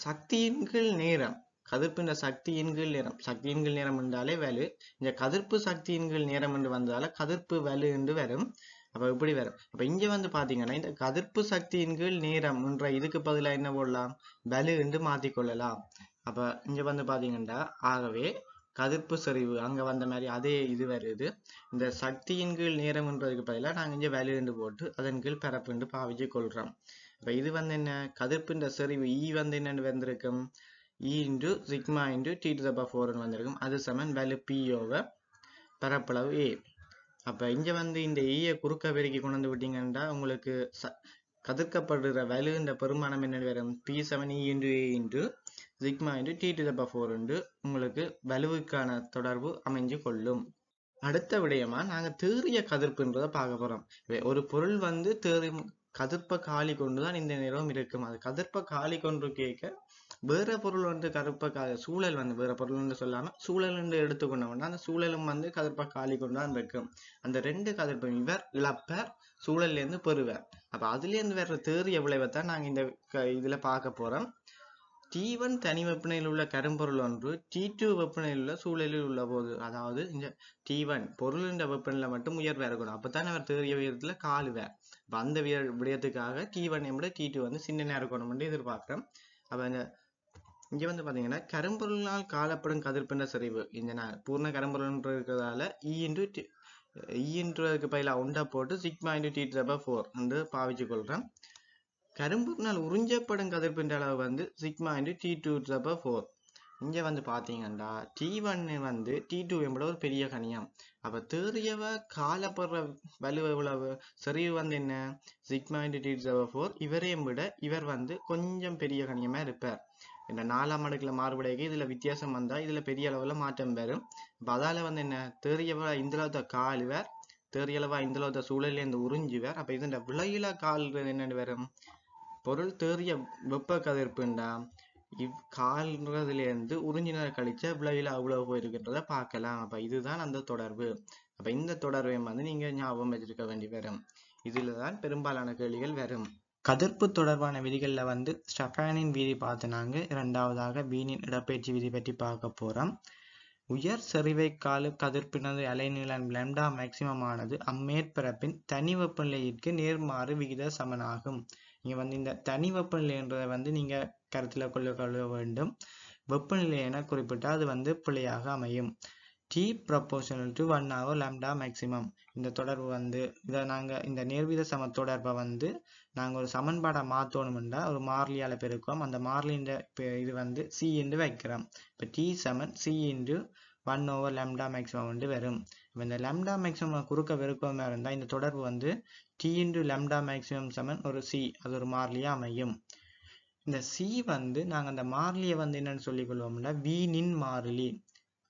சக்தியின்கள் நேரம் கதிர்ப்பின்ற சக்தியின்கள் நேரம் சக்தியின்கள் நேரம் என்றாலே வலு இந்த கதிர்ப்பு சக்தியின்கள் நேரம் என்று வந்ததால கதிர்ப்பு வலு என்று வரும் அப்போ இப்படி வரும் அப்போ இங்கே வந்து பார்த்தீங்கன்னா இந்த கதிர்ப்பு சக்தியின் கீழ் நேரம் என்ற இதுக்கு பதிலாக என்ன போடலாம் வலு என்று மாற்றிக்கொள்ளலாம் அப்போ இங்கே வந்து பார்த்தீங்கன்னா ஆகவே கதிர்ப்பு சரிவு அங்கே வந்த மாதிரி அதே இது வருது இந்த சக்தியின் கீழ் நேரம் என்றதுக்கு பதிலாக நாங்கள் இங்கே வலு என்று போட்டு அதன் கீழ் பரப்பு என்று பாவிச்சு கொள்கிறோம் அப்போ இது வந்து என்ன கதிர்ப்புன்ற செறிவு இ e வந்து என்னென்னு வந்திருக்கும் E into sigma into T to the power ஃபோர்னு வந்திருக்கும் அது சமன் வலு பி ஓவர் பரப்பளவு ஏ அப்ப இங்க வந்து இந்த ஈய குறுக்க பெருக்கி கொண்டு வந்து விட்டீங்கன்னா உங்களுக்கு ச கதிர்க்கப்படுற வலுன்ற பெருமானம் என்ன வரும் P seven E into A into sigma into T to four into உங்களுக்கு வலுவுக்கான தொடர்பு அமைஞ்சு கொள்ளும் அடுத்த விடயமா நாங்கள் தேறிய கதிர்ப்புன்றதை பார்க்க போகிறோம் ஒரு பொருள் வந்து தேறி காளி காலி கொண்டுதான் இந்த நிறம் இருக்கும் அது கதிர்ப்ப காலி கொண்டு கேட்க வேற பொருள் வந்து கா சூழல் வந்து வேற வந்து சொல்லாம சூழல் என்று எடுத்துக்கொண்டோம்னா அந்த சூழலும் வந்து கதிர்ப்ப காலி கொண்டுதான் இருக்கும் அந்த ரெண்டு கதிர்ப்பும் இவர் இழப்பார் சூழல்ல இருந்து பெறுவார் அப்ப அதுல இருந்து வேற தேறிய விளைவைத்தான் நாங்க இந்த இதுல பார்க்க போறோம் டி ஒன் தனி வெப்பநிலையில் உள்ள கரும்பொருள் ஒன்று டி டூ வெப்பநிலையில் உள்ள சூழலில் உள்ள போது அதாவது இந்த டி ஒன் பொருள் என்ற வெப்பநிலை மட்டும் உயர்வாக இருக்கணும் அப்பதான் அவர் தேறிய உயரத்துல காலுவார் வந்த வீரர் விய விடயத்துக்காக டி ஒன் எம்ல டி டூ வந்து சின்ன கோணம் கொண்டு எதிர்பார்க்குறோம் அப்போ இந்த இங்கே வந்து பார்த்தீங்கன்னா கரும்பொருளால் காலப்படும் கதிர்பின்ன சரிவு இந்த நான் பூர்ண கரும்பொருள் இருக்கிறதால இ e இன்டு டி இன்றதுக்கு e பதிலாக உண்டா போட்டு sigma into T the power four என்று பாவிச்சு கொள்கிறேன் கரும்பொருளால் உறிஞ்சப்படும் கதிர்பின்ற அளவு வந்து sigma into T to the power four இங்கே வந்து பார்த்தீங்கன்னா டி ஒன்னு வந்து டி டூ என்பது ஒரு பெரிய கனியம் அப்போ தேறியவ காலப்படுற வலு எவ்வளவு செறிவு வந்து என்ன சிக்மா இன்டு டி ஃபோர் இவரையும் விட இவர் வந்து கொஞ்சம் பெரிய கணியமாக இருப்பார் இந்த நாலாம் அடுக்கில் மாறுபடைக்கு இதில் வித்தியாசம் வந்தால் இதில் பெரிய அளவில் மாற்றம் பெறும் இப்போ அதால் வந்து என்ன தேறியவ இந்தளவு காலுவர் தேறியளவா இந்தளவுத்த சூழலேருந்து உறிஞ்சுவர் அப்போ இதுண்ட விளையில கால் என்னென்னு வரும் பொருள் தேறிய வெப்ப கதிர்ப்புண்டா இவ் இவ்கால்ன்றதுலேருந்து உறிஞ்சினர் கழிச்ச விளைவில் அவ்வளவு போயிருக்கின்றதை பார்க்கலாம் அப்போ இதுதான் அந்த தொடர்பு அப்போ இந்த தொடர்பையும் வந்து நீங்கள் ஞாபகம் வச்சிருக்க வேண்டி வரும் இதில் தான் பெரும்பாலான கேள்விகள் வரும் கதிர்ப்பு தொடர்பான விதிகளில் வந்து ஸ்டெஃபானின் விதி பார்த்துனாங்க இரண்டாவதாக வீணின் இடப்பெயர்ச்சி விதி பற்றி பார்க்க போகிறோம் உயர் செறிவை காலு கதிர்ப்பினது அலைநீளம் லெம்டா மேக்சிமம் ஆனது அம்மேற்பரப்பின் தனி வெப்பநிலையிற்கு நேர்மாறு விகித சமனாகும் நீங்கள் வந்து இந்த தனி வெப்பநிலைன்றதை வந்து நீங்கள் கருத்தில் கொள்ள வேண்டும் வெப்பநிலை என குறிப்பிட்டால் அது வந்து பிழையாக அமையும் T proportional to one over lambda maximum இந்த தொடர்பு வந்து இதை நாங்கள் இந்த நேர்வீத சம தொடர்பை வந்து நாங்கள் ஒரு சமன்பாடை மாற்றணும்னா ஒரு மாறிலியால் பெருக்கோம் அந்த மாறிலின்ற இது வந்து சி இன்று வைக்கிறோம் இப்போ டி சமன் C into one over lambda maximum வந்து வரும் இப்போ இந்த லெம்டா மேக்ஸிமம் குறுக்க விருப்பமாக இருந்தால் இந்த தொடர்பு வந்து டி இன்டு லெம்டா மேக்ஸிமம் சமன் ஒரு சி அது ஒரு மாறிலியாக அமையும் இந்த சி வந்து நாங்கள் அந்த மாறிலியை வந்து என்னன்னு சொல்லிக்கொள்வோம்னா வீணின் மாறிலி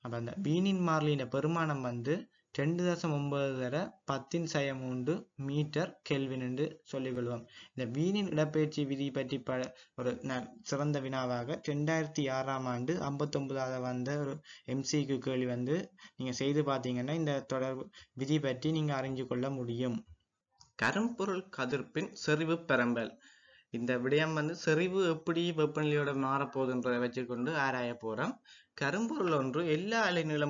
அப்போ அந்த வீணின் மாறிலியின் பெருமானம் வந்து ரெண்டு தசம் ஒன்பது தர பத்தின் சய மூன்று மீட்டர் கெல்வின் என்று சொல்லிக்கொள்வோம் இந்த வீணின் இடப்பெயர்ச்சி விதி பற்றி ப ஒரு சிறந்த வினாவாக ரெண்டாயிரத்தி ஆறாம் ஆண்டு ஐம்பத்தொன்பதாவது வந்த ஒரு எம்சிக்கு கேள்வி வந்து நீங்கள் செய்து பார்த்தீங்கன்னா இந்த தொடர்பு விதி பற்றி நீங்கள் அறிஞ்சு கொள்ள முடியும் கரும்பொருள் கதிர்ப்பின் செறிவு பெரம்பல் இந்த விடயம் வந்து செறிவு எப்படி வெப்பநிலையோட மாறப்போகுதுன்றதை வச்சுக்கொண்டு ஆராய போறோம் கரும்பொருள் ஒன்று எல்லா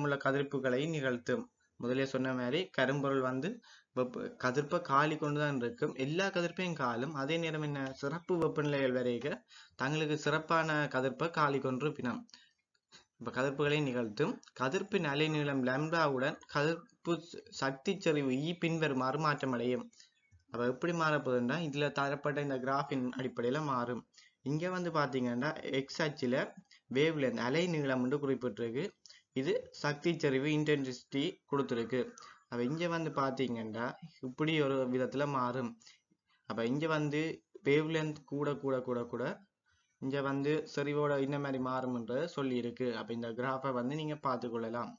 உள்ள கதிர்ப்புகளையும் நிகழ்த்தும் முதலே சொன்ன மாதிரி கரும்பொருள் வந்து வெப்ப கதிர்ப்பை காலி கொண்டுதான் இருக்கும் எல்லா கதிர்ப்பையும் காலும் அதே நேரம் என்ன சிறப்பு வெப்பநிலைகள் வரைக தங்களுக்கு சிறப்பான கதிர்ப்பை காலி கொன்று பிணம் இப்ப கதிர்ப்புகளை நிகழ்த்தும் கதிர்ப்பின் அலைநீளம் லம்டாவுடன் கதிர்ப்பு சக்தி செறிவு ஈ e பின்வருமாறு மாற்றமடையும் அப்போ எப்படி மாறப்போகுதுன்னா இதில் தரப்பட்ட இந்த கிராஃபின் அடிப்படையில் மாறும் இங்கே வந்து பார்த்தீங்கன்னா எக்ஸ் அச்சில் வேவ் லென்த் அலை நீளம் என்று குறிப்பிட்டிருக்கு இது சக்தி செறிவு இன்டென்சிட்டி கொடுத்துருக்கு அப்போ இங்கே வந்து பார்த்தீங்கன்னா இப்படி ஒரு விதத்தில் மாறும் அப்போ இங்கே வந்து வேவ் லென்த் கூட கூட கூட கூட இங்கே வந்து செறிவோட இந்த மாதிரி மாறும்ன்றது சொல்லியிருக்கு அப்போ இந்த கிராஃபை வந்து நீங்கள் பார்த்துக்கொள்ளலாம்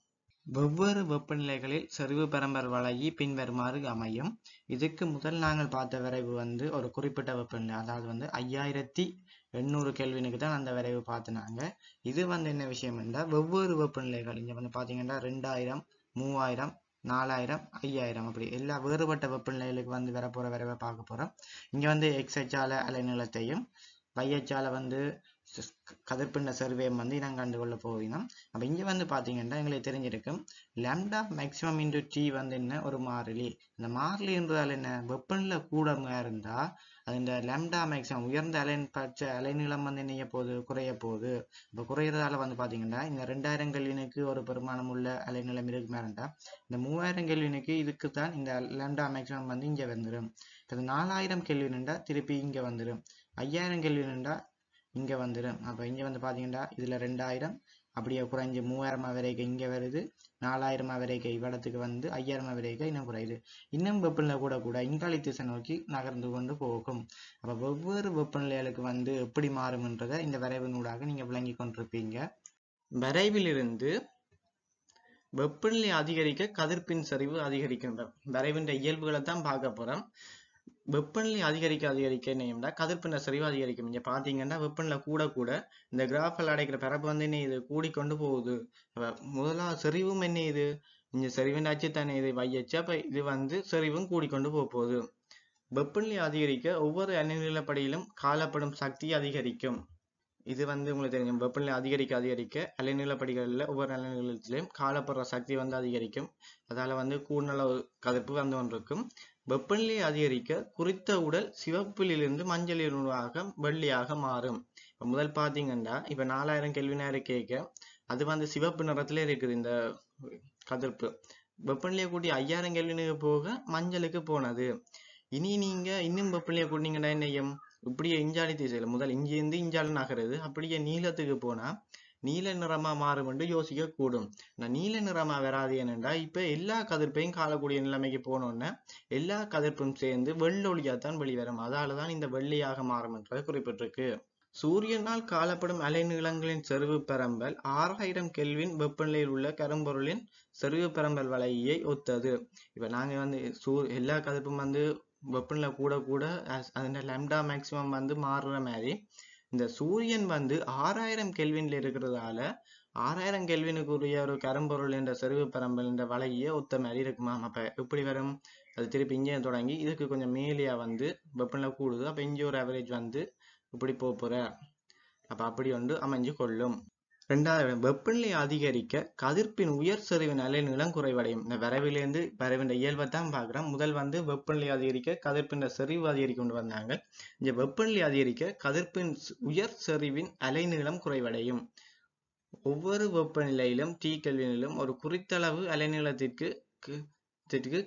வெவ்வேறு வெப்பநிலைகளில் செறிவு பரம்பர் வளையி பின்வருமாறு அமையும் இதுக்கு முதல் நாங்கள் பார்த்த விரைவு வந்து ஒரு குறிப்பிட்ட வெப்பநிலை அதாவது வந்து ஐயாயிரத்தி எண்ணூறு கெல்வினுக்கு தான் அந்த விரைவு பார்த்துனாங்க இது வந்து என்ன விஷயம் என்றால் வெவ்வேறு வெப்பநிலைகள் இங்கே வந்து பார்த்தீங்கன்னா ரெண்டாயிரம் மூவாயிரம் நாலாயிரம் ஐயாயிரம் அப்படி எல்லா வேறுபட்ட வெப்பநிலைகளுக்கு வந்து வரப்போகிற விரைவை பார்க்க போகிறோம் இங்கே வந்து எக்ஸ்ஹெச்சால அலைநிலத்தையும் வையச்சால வந்து கதிர்பின்ன சர்வே வந்து நாங்கள் கொள்ள போவீங்க அப்போ இங்கே வந்து பார்த்தீங்கன்னா எங்களுக்கு தெரிஞ்சிருக்கும் லெம்டா மேக்சிமம் இன்டு டி வந்து என்ன ஒரு மாறிலி இந்த மாறிலி என்றால் என்ன வெப்பநிலை கூடமா இருந்தால் அது இந்த லெம்டா மேக்சிமம் உயர்ந்த அலைன் பட்ச அலைநீளம் வந்து என்ன போகுது குறைய போகுது இப்போ குறையறதால வந்து பார்த்தீங்கன்னா இந்த ரெண்டாயிரம் கல்வினுக்கு ஒரு பெருமானம் உள்ள அலைநிலம் இருக்குமா இருந்தால் இந்த மூவாயிரம் கல்வினுக்கு இதுக்கு தான் இந்த லெம்டா மேக்ஸிமம் வந்து இங்கே வந்துடும் நாலாயிரம் நாலாயிரம் நின்றா திருப்பி இங்கே வந்துடும் ஐயாயிரம் நின்றா இங்கே வந்துடும் அப்போ இங்கே வந்து பார்த்தீங்கன்னா இதில் ரெண்டாயிரம் அப்படியே குறைஞ்சி மூவாயிரமா வரைக்கும் இங்கே வருது நாலாயிரமா வரைக்கும் இவ்வளத்துக்கு வந்து ஐயாயிரமா வரைக்கும் இன்னும் குறையுது இன்னும் வெப்பநிலை கூட கூட இன்காலி திசை நோக்கி நகர்ந்து கொண்டு போகும் அப்போ வெவ்வேறு வெப்பநிலைகளுக்கு வந்து எப்படி மாறும்ன்றதை இந்த வரைவினூடாக நீங்கள் விளங்கி கொண்டிருப்பீங்க வரைவிலிருந்து வெப்பநிலை அதிகரிக்க கதிர்ப்பின் சரிவு அதிகரிக்கின்றோம் வரைவின் இயல்புகளை தான் பார்க்க போகிறோம் வெப்பநிலை அதிகரிக்க அதிகரிக்க என்னையும்டா கதிர்ப்பின செறிவு அதிகரிக்கும் இங்கே பார்த்தீங்கன்னா வெப்பநிலை கூட கூட இந்த கிராஃபில் அடைக்கிற பிறப்பு வந்து என்ன இது கூடி கொண்டு போகுது முதலாவது செறிவும் என்ன இது இந்த செறிவின் அச்சு தானே இதை வையச்சு அப்போ இது வந்து செறிவும் கூடிக்கொண்டு போக போகுது வெப்பநிலை அதிகரிக்க ஒவ்வொரு அணுநிலப்படியிலும் காலப்படும் சக்தி அதிகரிக்கும் இது வந்து உங்களுக்கு தெரியும் வெப்பநிலை அதிகரிக்க அதிகரிக்க படிகளில் ஒவ்வொரு அலைநீளத்திலையும் காலப்படுற சக்தி வந்து அதிகரிக்கும் அதால வந்து கூடுநளவு கதிர்ப்பு வந்து கொண்டிருக்கும் வெப்பநிலை அதிகரிக்க குறித்த உடல் சிவப்பிலிருந்து மஞ்சளினூடாக வெள்ளியாக மாறும் இப்ப முதல் பாத்தீங்கன்னா இப்ப நாலாயிரம் கெல்வினாயிரம் கேட்க அது வந்து சிவப்பு நிறத்துல இருக்குது இந்த கதிர்ப்பு வெப்பநிலையை கூட்டி ஐயாயிரம் கெல்வினுக்கு போக மஞ்சளுக்கு போனது இனி நீங்க இன்னும் வெப்பநிலையை கூட்டினீங்கன்னா என்ன இப்படியே இஞ்சாலி திசையில முதல் இருந்து இஞ்சாலி நகருது அப்படியே நீளத்துக்கு போனா நீல நிறமா மாறும் என்று யோசிக்க கூடும் நான் நீல நிறமா வராது ஏனென்றா இப்ப எல்லா கதிர்ப்பையும் காலக்கூடிய நிலைமைக்கு போனோன்னு எல்லா கதிர்ப்பும் சேர்ந்து வெள்ளொளியாத்தான் வெளிவரும் அதாலதான் இந்த வெள்ளியாக மாறும் என்றதை குறிப்பிட்டிருக்கு சூரியனால் காலப்படும் அலைநீளங்களின் செருவு பெரம்பல் ஆறாயிரம் கெல்வின் வெப்பநிலையில் உள்ள கரும்பொருளின் செருவு பெரம்பல் வலையை ஒத்தது இப்ப நாங்க வந்து சூ எல்லா கதிர்ப்பும் வந்து வெப்பநிலை கூட கூட அந்த லெம்டா மேக்சிமம் வந்து மாறுற மாதிரி இந்த சூரியன் வந்து ஆறாயிரம் கெல்வின்ல இருக்கிறதால ஆறாயிரம் கெல்வினுக்குரிய ஒரு கரும்பொருள் என்ற செருவு பரம்பல் என்ற வலைய ஒத்த மாதிரி இருக்குமா அப்ப எப்படி வரும் அது திருப்பி இங்கே தொடங்கி இதுக்கு கொஞ்சம் மேலேயா வந்து வெப்பநிலை கூடுது அப்ப இங்கே ஒரு அவரேஜ் வந்து இப்படி போக போற அப்ப அப்படி ஒன்று அமைஞ்சு கொள்ளும் ரெண்டாவது வெப்பநிலை அதிகரிக்க கதிர்ப்பின் உயர் செறிவு நிலம் குறைவடையும் இந்த விரைவிலேருந்து விரைவின் இயல்பை தான் பார்க்குறோம் முதல் வந்து வெப்பநிலை அதிகரிக்க கதிர்ப்பின் செறிவு அதிகரிக்க கொண்டு வந்தாங்க இந்த வெப்பநிலை அதிகரிக்க கதிர்ப்பின் உயர் செறிவின் அலைநீளம் குறைவடையும் ஒவ்வொரு வெப்பநிலையிலும் டீ கல்வியிலும் ஒரு குறித்தளவு அலைநீளத்திற்கு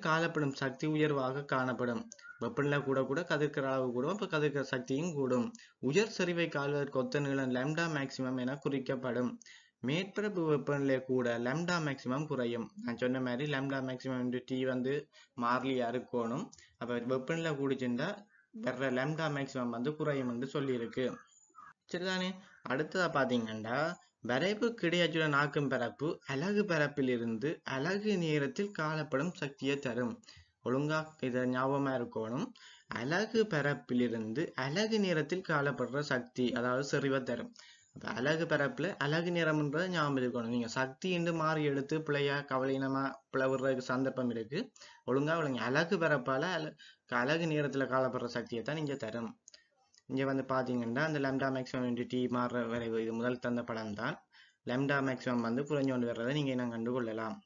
காணப்படும் சக்தி உயர்வாக காணப்படும் வெப்பநிலை கூட கூட கதிர்க்கிற அளவு கூடும் அப்ப கதிர்க்கிற சக்தியும் கூடும் உயர் சரிவை கால்வதற்கு ஒத்த நீளம் லெம்டா மேக்சிமம் என குறிக்கப்படும் மேற்பரப்பு வெப்பநிலை கூட லெம்டா மேக்சிமம் குறையும் நான் சொன்ன மாதிரி லெம்டா மேக்சிமம் இன்ட்டு டி வந்து மார்லியாக இருக்கணும் அப்போ வெப்பநிலை கூடிச்சுட்டா வர்ற லெம்டா மேக்சிமம் வந்து குறையும் என்று சொல்லியிருக்கு சரிதானே அடுத்ததா பாத்தீங்கன்னா வரைவு கிடையாச்சுடன் ஆக்கும் பரப்பு அழகு பரப்பில் இருந்து அழகு நேரத்தில் காணப்படும் சக்தியை தரும் ஒழுங்கா இதை ஞாபகமா இருக்கணும் அழகு பரப்பிலிருந்து அழகு நிறத்தில் காலப்படுற சக்தி அதாவது செறிவை தரும் அப்ப அழகு பரப்புல அழகு நிறம்ன்றதை ஞாபகம் இருக்கணும் நீங்க சக்தி என்று மாறி எடுத்து பிள்ளையா கவலினமா பிளவுறதுக்கு சந்தர்ப்பம் இருக்கு ஒழுங்கா விளங்க அழகு பரப்பால அழகு நிறத்துல காலப்படுற சக்தியை தான் நீங்க தரும் இங்க வந்து பாத்தீங்கன்னா அந்த லெம்டா மேக்ஸிமம் இன்ட்டு டி மாறுற வரைவு இது முதல் தந்த படம் தான் லெம்டா மேக்ஸிமம் வந்து புரிஞ்சு கொண்டு வர்றதை நீங்க இன்னும் கண்டுகொள்ளலாம்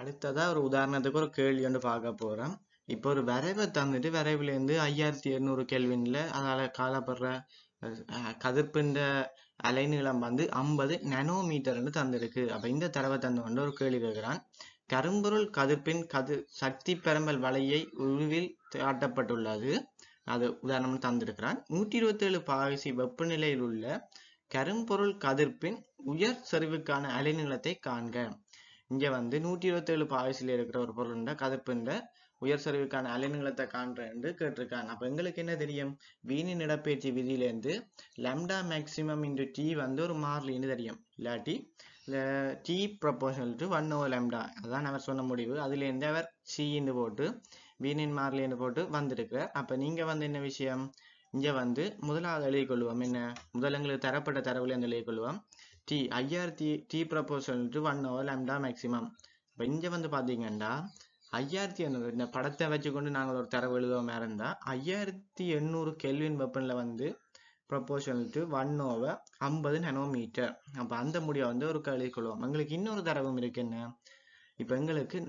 அடுத்ததாக ஒரு உதாரணத்துக்கு ஒரு கேள்வி வந்து பார்க்க போகிறோம் இப்போ ஒரு வரைவை தந்துட்டு இருந்து ஐயாயிரத்தி எழுநூறு கெல்வினில் அதால் காலப்படுற கதிர்ப்பின்ற அலைநீளம் வந்து ஐம்பது என்று தந்திருக்கு அப்ப இந்த தரவை தந்து கொண்டு ஒரு கேள்வி கேட்குறான் கரும்பொருள் கதிர்ப்பின் கதிர் சக்தி பெரம்பல் வலையை உருவில் காட்டப்பட்டுள்ளது அது உதாரணம் தந்திருக்கிறான் நூற்றி இருபத்தேழு பாகசி வெப்பநிலையில் உள்ள கரும்பொருள் கதிர்ப்பின் உயர் சரிவுக்கான அலைநீளத்தை காண்க இங்கே வந்து நூற்றி இருபத்தேழு பாய்ஸில் இருக்கிற ஒரு பொருளுண்ட கதப்புண்ட உயர் சரிவுக்கான அலைநீளத்தை காண்றேன் கேட்டிருக்காங்க அப்போ எங்களுக்கு என்ன தெரியும் வீணின் இடப்பெயர்ச்சி விதியிலேருந்து லெம்டா மேக்சிமம் இன்று டி வந்து ஒரு மாறிலின்னு தெரியும் இல்லாட்டி T proportional to one over lambda அதான் அவர் சொன்ன முடிவு அதுலேருந்து அவர் சின்னு போட்டு வீணின் மாறிலின்னு போட்டு வந்திருக்கிறார் அப்போ நீங்கள் வந்து என்ன விஷயம் இங்கே வந்து முதலாவது எழுதிக்கொள்வோம் என்ன முதல் எங்களுக்கு தரப்பட்ட தரவுலேருந்து எழுதிக்கொள்வோம் t ir t proportional to 1 over lambda maximum இப்போ இங்க வந்து பாத்தீங்கன்னா ஐயாயிரத்தி எண்ணூறு இந்த படத்தை வச்சுக்கொண்டு நாங்கள் ஒரு தரவு எழுதுவோம் இருந்தால் ஐயாயிரத்தி எண்ணூறு கெல்வின் வெப்பனில் வந்து ப்ரொபோஷனல் டு ஒன் ஓவர் ஐம்பது நெனோமீட்டர் அப்போ அந்த முடிவை வந்து ஒரு கழிக்கொள்வோம் எங்களுக்கு இன்னொரு தரவும் இருக்குன்னு இப்போ எங்களுக்கு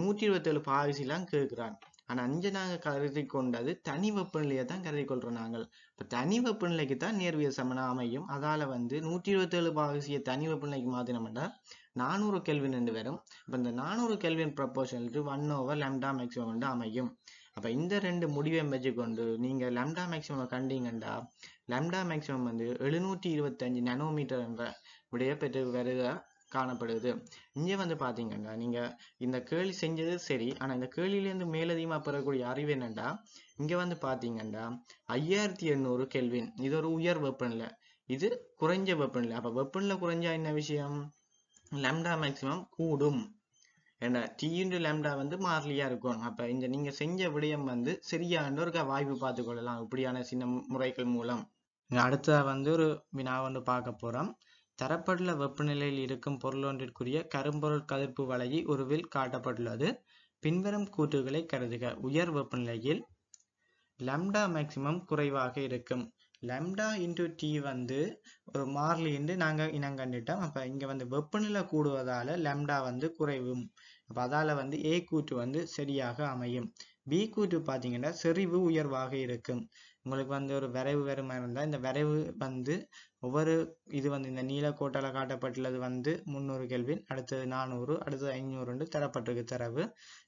நூற்றி இருபத்தேழு பாய்சிலாம் கேட்குறாங்க ஆனால் அஞ்சு நாங்கள் கருதி கொண்டது தனி வெப்பநிலையை தான் கருதி கொள்கிறோம் நாங்கள் இப்போ தனி வெப்பநிலைக்கு தான் நேர்விய சமனா அமையும் அதால் வந்து நூற்றி இருபத்தேழு பாகசிய தனி வெப்பநிலைக்கு மாற்றினோம்னா நானூறு கெல்வின் என்று வரும் இப்போ இந்த நானூறு கெல்வின் ப்ரப்போர்ஷனுக்கு ஒன் ஓவர் லெம்டா மேக்ஸிமம் என்று அமையும் அப்போ இந்த ரெண்டு முடிவை வச்சுக்கொண்டு நீங்கள் லெம்டா மேக்ஸிமம் கண்டீங்கண்டா லெம்டா மேக்ஸிமம் வந்து எழுநூற்றி இருபத்தஞ்சு நனோமீட்டர் என்ற விடைய பெற்று வருக காணப்படுது இங்கே வந்து பார்த்தீங்கன்னா நீங்கள் இந்த கேள்வி செஞ்சது சரி ஆனால் இந்த கேள்வியிலேருந்து மேலதிகமாக பெறக்கூடிய அறிவு என்னண்டா இங்கே வந்து பார்த்தீங்கன்னா ஐயாயிரத்தி எண்ணூறு கெல்வின் இது ஒரு உயர் வெப்பநிலை இது குறைஞ்ச வெப்பநிலை அப்போ வெப்பநிலை குறைஞ்சா என்ன விஷயம் லெம்டா மேக்சிமம் கூடும் ஏன்னா டீண்டு லேம்டா வந்து மாறிலியா இருக்கும் அப்ப இந்த நீங்க செஞ்ச விடயம் வந்து சரியான ஒரு வாய்ப்பு பார்த்துக் கொள்ளலாம் இப்படியான சின்ன முறைகள் மூலம் அடுத்ததா வந்து ஒரு வினா வந்து பார்க்க போறோம் தரப்படல வெப்பநிலையில் இருக்கும் பொருளொன்றிற்குரிய கரும்பொருள் கதிர்ப்பு வளைவி உருவில் காட்டப்பட்டுள்ளது பின்வரும் கூற்றுகளை கருதுக உயர் வெப்பநிலையில் லம்டா மேக்சிமம் குறைவாக இருக்கும் லெம்டா இன்டு டி வந்து ஒரு மார்லி என்று நாங்கள் இனம் கண்டுட்டோம் அப்போ இங்கே வந்து வெப்பநிலை கூடுவதால் லெம்டா வந்து குறைவும் அப்போ அதால் வந்து ஏ கூற்று வந்து சரியாக அமையும் பி கூட்டு பார்த்தீங்கன்னா செறிவு உயர்வாக இருக்கும் உங்களுக்கு வந்து ஒரு விரைவு வருமா இருந்தால் இந்த விரைவு வந்து ஒவ்வொரு இது வந்து இந்த நீல கோட்டால் காட்டப்பட்டுள்ளது வந்து முந்நூறு கெல்வின் அடுத்தது நானூறு அடுத்தது ஐநூறுன்னு தரப்பட்டிருக்கு தரவு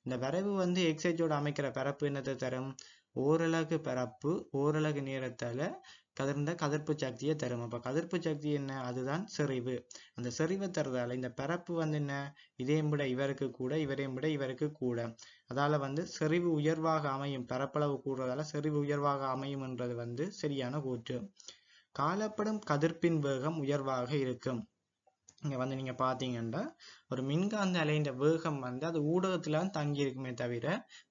இந்த விரைவு வந்து எக்ஸைஜோடு அமைக்கிற பரப்பு என்னத்தை தரும் ஓரலகு பரப்பு ஓரலகு நேரத்தால் கதிர்ந்த கதிர்ப்பு சக்தியை தரும் அப்போ கதிர்ப்பு சக்தி என்ன அதுதான் செறிவு அந்த செறிவு தரதால இந்த பிறப்பு வந்து என்ன இதையும் விட இவருக்கு கூட இவரையும் விட இவருக்கு கூட அதால வந்து செறிவு உயர்வாக அமையும் பரப்பளவு கூடுறதால செறிவு உயர்வாக அமையும் என்றது வந்து சரியான கூற்று காலப்படும் கதிர்ப்பின் வேகம் உயர்வாக இருக்கும் இங்க வந்து நீங்க பார்த்தீங்கன்னா ஒரு மின்காந்த அலைந்த வேகம் வந்து அது ஊடகத்துல தங்கி இருக்குமே தவிர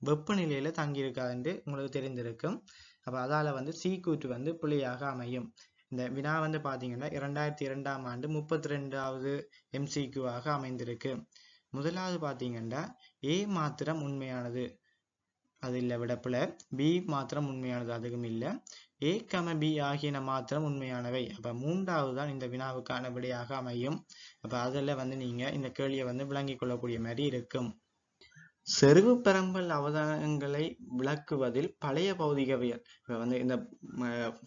வெப்பநிலையில இருக்காது என்று உங்களுக்கு தெரிந்திருக்கும் அப்போ அதால் வந்து சி கூற்று வந்து புள்ளியாக அமையும் இந்த வினா வந்து பார்த்தீங்கன்னா இரண்டாயிரத்தி இரண்டாம் ஆண்டு முப்பத்தி ரெண்டாவது எம்சிக்யூவாக அமைந்திருக்கு முதலாவது பார்த்தீங்கன்னா ஏ மாத்திரம் உண்மையானது அது இல்லை விடப்பில் பி மாத்திரம் உண்மையானது அதுக்கும் இல்லை ஏ கம பி ஆகியன மாத்திரம் உண்மையானவை அப்போ மூன்றாவது தான் இந்த வினாவுக்கான விடையாக அமையும் அப்போ அதில் வந்து நீங்கள் இந்த கேள்வியை வந்து விளங்கிக் கொள்ளக்கூடிய மாதிரி இருக்கும் செருகு பெரம்பல் அவதாரங்களை விளக்குவதில் பழைய பௌதிகவியல் இப்போ வந்து இந்த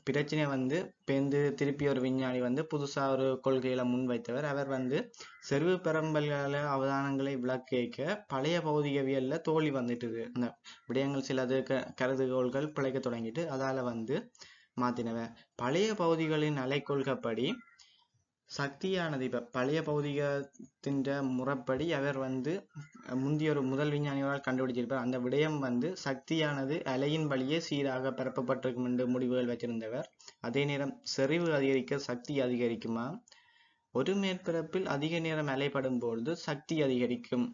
பிரச்சனையை வந்து பேந்து திருப்பி ஒரு விஞ்ஞானி வந்து புதுசாக ஒரு கொள்கையில முன்வைத்தவர் அவர் வந்து செருகு பெரம்பல்கள அவதானங்களை விளக்கிக்க பழைய பௌதிகவியல்ல தோல்வி வந்துட்டுது அந்த விடயங்கள் சிலது க கருதுகோள்கள் பிழைக்க தொடங்கிட்டு அதால வந்து மாத்தினவ பழைய பகுதிகளின் அலைக்கொள்கைப்படி சக்தியானது இப்போ பழைய பௌதிகத்தின்ற முறைப்படி அவர் வந்து ஒரு முதல் விஞ்ஞானியால் கண்டுபிடிச்சிருப்பார் அந்த விடயம் வந்து சக்தியானது அலையின் வழியே சீராக பரப்பப்பட்டிருக்கும் என்று முடிவுகள் வச்சிருந்தவர் அதே நேரம் செறிவு அதிகரிக்க சக்தி அதிகரிக்குமா ஒரு மேற்பரப்பில் அதிக நேரம் அலைபடும் பொழுது சக்தி அதிகரிக்கும்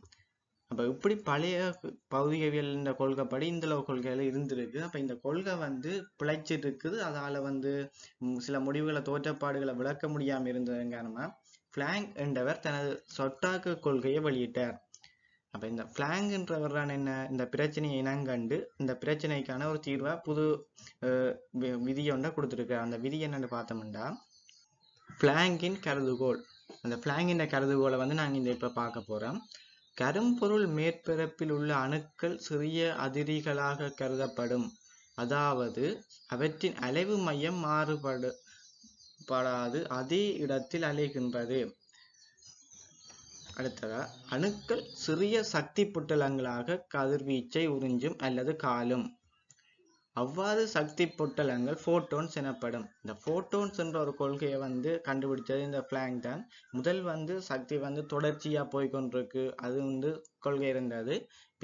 அப்போ இப்படி பழைய இந்த கொள்கைப்படி இந்த கொள்கையில இருந்திருக்கு அப்ப இந்த கொள்கை வந்து பிழைச்சிட்டு இருக்குது அதால வந்து சில முடிவுகளை தோற்றப்பாடுகளை விளக்க முடியாமல் இருந்ததுங்க நம்ம பிளாங் என்றவர் தனது சொட்டாக்க கொள்கையை வெளியிட்டார் அப்ப இந்த பிளாங்குன்றவர் தான் என்ன இந்த பிரச்சனையை இனங்கண்டு இந்த பிரச்சனைக்கான ஒரு தீர்வா புது விதியை ஒன்றை கொடுத்துருக்கார் அந்த விதி என்னன்னு பார்த்தோம்னா பிளாங்கின் கருதுகோள் அந்த பிளாங்கின் கருதுகோளை வந்து நாங்க இந்த இப்போ பார்க்க போறோம் கரும்பொருள் மேற்பரப்பில் உள்ள அணுக்கள் சிறிய அதிரிகளாக கருதப்படும் அதாவது அவற்றின் அலைவு மையம் மாறுபடு படாது அதே இடத்தில் அலைகின்றது அடுத்ததா அணுக்கள் சிறிய சக்தி புட்டலங்களாக கதிர்வீச்சை உறிஞ்சும் அல்லது காலும் அவ்வாறு சக்தி பொட்டலங்கள் ஃபோட்டோன்ஸ் எனப்படும் இந்த ஃபோட்டோன்ஸ் என்ற ஒரு கொள்கையை வந்து கண்டுபிடிச்சது இந்த பிளாங்க் தான் முதல் வந்து சக்தி வந்து தொடர்ச்சியாக போய்கொண்டிருக்கு அது வந்து கொள்கை இருந்தது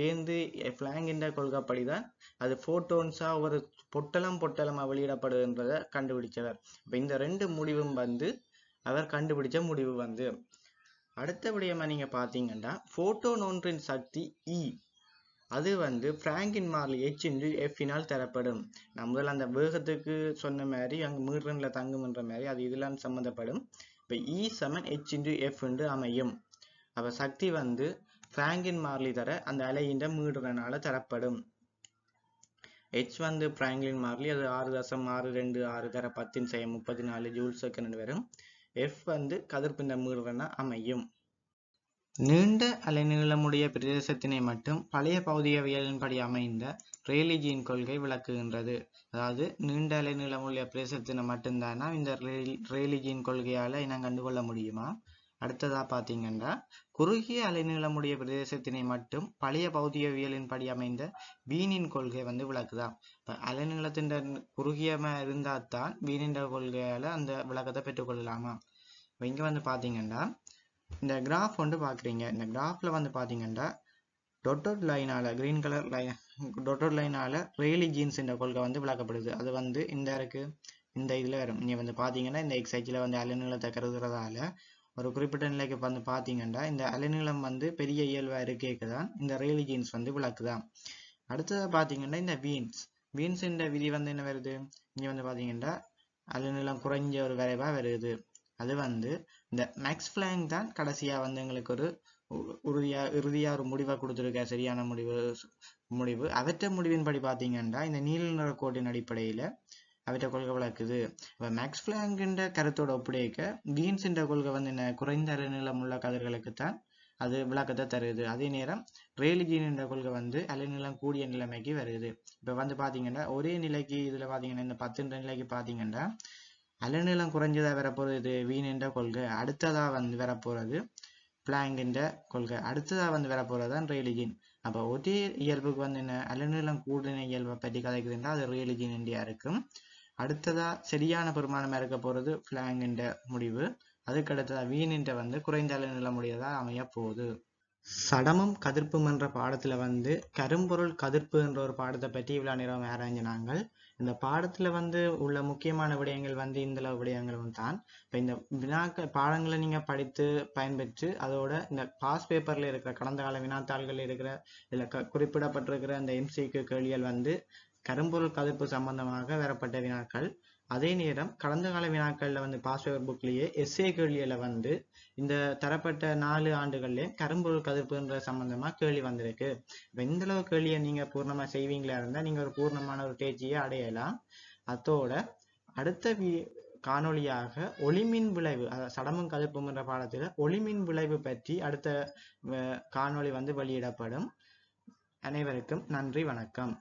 பேருந்து பிளாங்கின்ற கொள்கைப்படி தான் அது ஃபோட்டோன்ஸாக ஒரு பொட்டலம் பொட்டலமாக வெளியிடப்படுதுன்றதை கண்டுபிடிச்சவர் இப்போ இந்த ரெண்டு முடிவும் வந்து அவர் கண்டுபிடிச்ச முடிவு வந்து அடுத்தபடியமாக நீங்கள் பார்த்தீங்கன்னா ஃபோட்டோன் ஒன்றின் சக்தி இ e. அது வந்து பிராங்கின் எச் சின்று எஃபினால் தரப்படும் நான் முதல்ல அந்த வேகத்துக்கு சொன்ன மாதிரி அங்கே மீட்ரனில் தங்கும்ன்ற மாதிரி அது இதெல்லாம் சம்மந்தப்படும் இப்போ இ சமன் எச் இன்டு எஃப் என்று அமையும் அப்போ சக்தி வந்து பிராங்கின் மார்லி தர அந்த அலையின் மீடுறனால தரப்படும் ஹெச் வந்து பிராங்கின் மார்லி அது ஆறு தசம் ஆறு ரெண்டு ஆறு தர பத்தின் செய்ய முப்பத்தி நாலு ஜூல் செகண்ட் வரும் எஃப் வந்து கதிர்பின்ன மீடுறனா அமையும் நீண்ட அலைநீளமுடைய பிரதேசத்தினை மட்டும் பழைய பகுதியவியலின்படி அமைந்த ரேலிஜியின் கொள்கை விளக்குகின்றது அதாவது நீண்ட அலைநீளமுடைய பிரதேசத்தினை மட்டும்தானா இந்த ரேலிஜியின் கொள்கையால் இனம் கண்டுகொள்ள முடியுமா அடுத்ததா பார்த்தீங்கன்னா குறுகிய அலைநீளமுடைய பிரதேசத்தினை மட்டும் பழைய பகுதியவியலின்படி அமைந்த வீணின் கொள்கை வந்து விளக்குதான் இப்போ அலைநீளத்தின் குறுகியமாக இருந்தால் தான் வீனின் கொள்கையால் அந்த விளக்கத்தை பெற்றுக்கொள்ளலாமா இப்போ இங்கே வந்து பார்த்தீங்கன்னா இந்த கிராஃப் வந்து பார்க்குறீங்க இந்த கிராஃபில் வந்து பார்த்தீங்கன்னா டொட்டோட் லைனால் க்ரீன் கலர் லைன் டொட்டோட் லைனால் ரெய்லி ஜீன்ஸ் இந்த கொள்கை வந்து விளக்கப்படுது அது வந்து இந்த இருக்குது இந்த இதில் வரும் நீங்கள் வந்து பார்த்தீங்கன்னா இந்த எக்ஸைஜில் வந்து அலைநிலை கருதுறதால ஒரு குறிப்பிட்ட நிலைக்கு வந்து பார்த்தீங்கன்னா இந்த அலைநிலம் வந்து பெரிய இயல்பாக இருக்கேக்கு தான் இந்த ரெய்லி ஜீன்ஸ் வந்து விளக்குதான் அடுத்தது பார்த்தீங்கன்னா இந்த வீன்ஸ் வீன்ஸ் இந்த விதி வந்து என்ன வருது இங்கே வந்து பார்த்தீங்கன்னா அலைநிலம் குறைஞ்ச ஒரு விரைவாக வருது அது வந்து இந்த மேக்ஸ் பிளாங் தான் கடைசியாக வந்து எங்களுக்கு ஒரு உறுதியா இறுதியாக ஒரு முடிவை கொடுத்துருக்க சரியான முடிவு முடிவு அவற்ற முடிவின்படி பார்த்தீங்கன்னா இந்த நீல நிற கோட்டின் அடிப்படையில் அவற்றை கொள்கை விளக்குது இப்போ மேக்ஸ் பிளாங்கின்ற கருத்தோட ஒப்படைக்க என்ற கொள்கை வந்து என்ன குறைந்த அலைநிலம் உள்ள கதிர்களுக்கு தான் அது விளக்கத்தை தருது அதே நேரம் என்ற கொள்கை வந்து அலைநிலம் கூடிய நிலைமைக்கு வருது இப்போ வந்து பார்த்தீங்கன்னா ஒரே நிலைக்கு இதில் பார்த்தீங்கன்னா இந்த பத்துன்ற நிலைக்கு பார்த்தீங்கன்னா அலைநீளம் குறைஞ்சதாக வரப்போகிறது என்ற கொள்கை அடுத்ததாக வந்து வரப்போகிறது என்ற கொள்கை அடுத்ததாக வந்து வரப்போகிறது தான் ரேலிஜின் அப்போ ஒரே இயல்புக்கு வந்து என்ன அலைநீளம் கூடுதல் இயல்பை பற்றி கதைக்குதுன்னா அது ரேலிஜின் இண்டியா இருக்கும் அடுத்ததாக சரியான பெருமானம் இருக்க போகிறது என்ற முடிவு அதுக்கு அடுத்ததாக வீணின்ற வந்து குறைந்த அலைநீளம் முடியதாக அமைய போகுது சடமம் கதிர்ப்பும் என்ற பாடத்தில் வந்து கரும்பொருள் கதிர்ப்பு என்ற ஒரு பாடத்தை பற்றி இவ்வளோ நேரம் ஆராய்ஞ்சினாங்கள் இந்த பாடத்துல வந்து உள்ள முக்கியமான விடயங்கள் வந்து இந்த விடயங்களும் தான் இப்போ இந்த வினாக்கள் பாடங்களை நீங்க படித்து பயன்பெற்று அதோட இந்த பாஸ் பேப்பர்ல இருக்கிற கடந்த கால வினாத்தாள்கள் இருக்கிற க குறிப்பிடப்பட்டிருக்கிற அந்த எம்சிக்கு கேள்விகள் வந்து கரும்பொருள் கதிர்ப்பு சம்பந்தமாக வரப்பட்ட வினாக்கள் அதே நேரம் கடந்த கால வினாக்களில் வந்து பாஸ்வேர்ட் புக்லேயே எஸ்ஏ கேள்வியில் வந்து இந்த தரப்பட்ட நாலு ஆண்டுகள்லேயே கரும்பொருள் கதிர்ப்புன்ற சம்பந்தமாக கேள்வி வந்திருக்கு இப்போ இந்தளவு கேள்வியை நீங்கள் பூர்ணமாக செய்வீங்களா இருந்தால் நீங்கள் ஒரு பூர்ணமான ஒரு தேர்ச்சியை அடையலாம் அதோட அடுத்த வி காணொளியாக ஒளிமின் விளைவு சடமும் கதிர்ப்பும் என்ற பாடத்தில் ஒளிமின் விளைவு பற்றி அடுத்த காணொளி வந்து வெளியிடப்படும் அனைவருக்கும் நன்றி வணக்கம்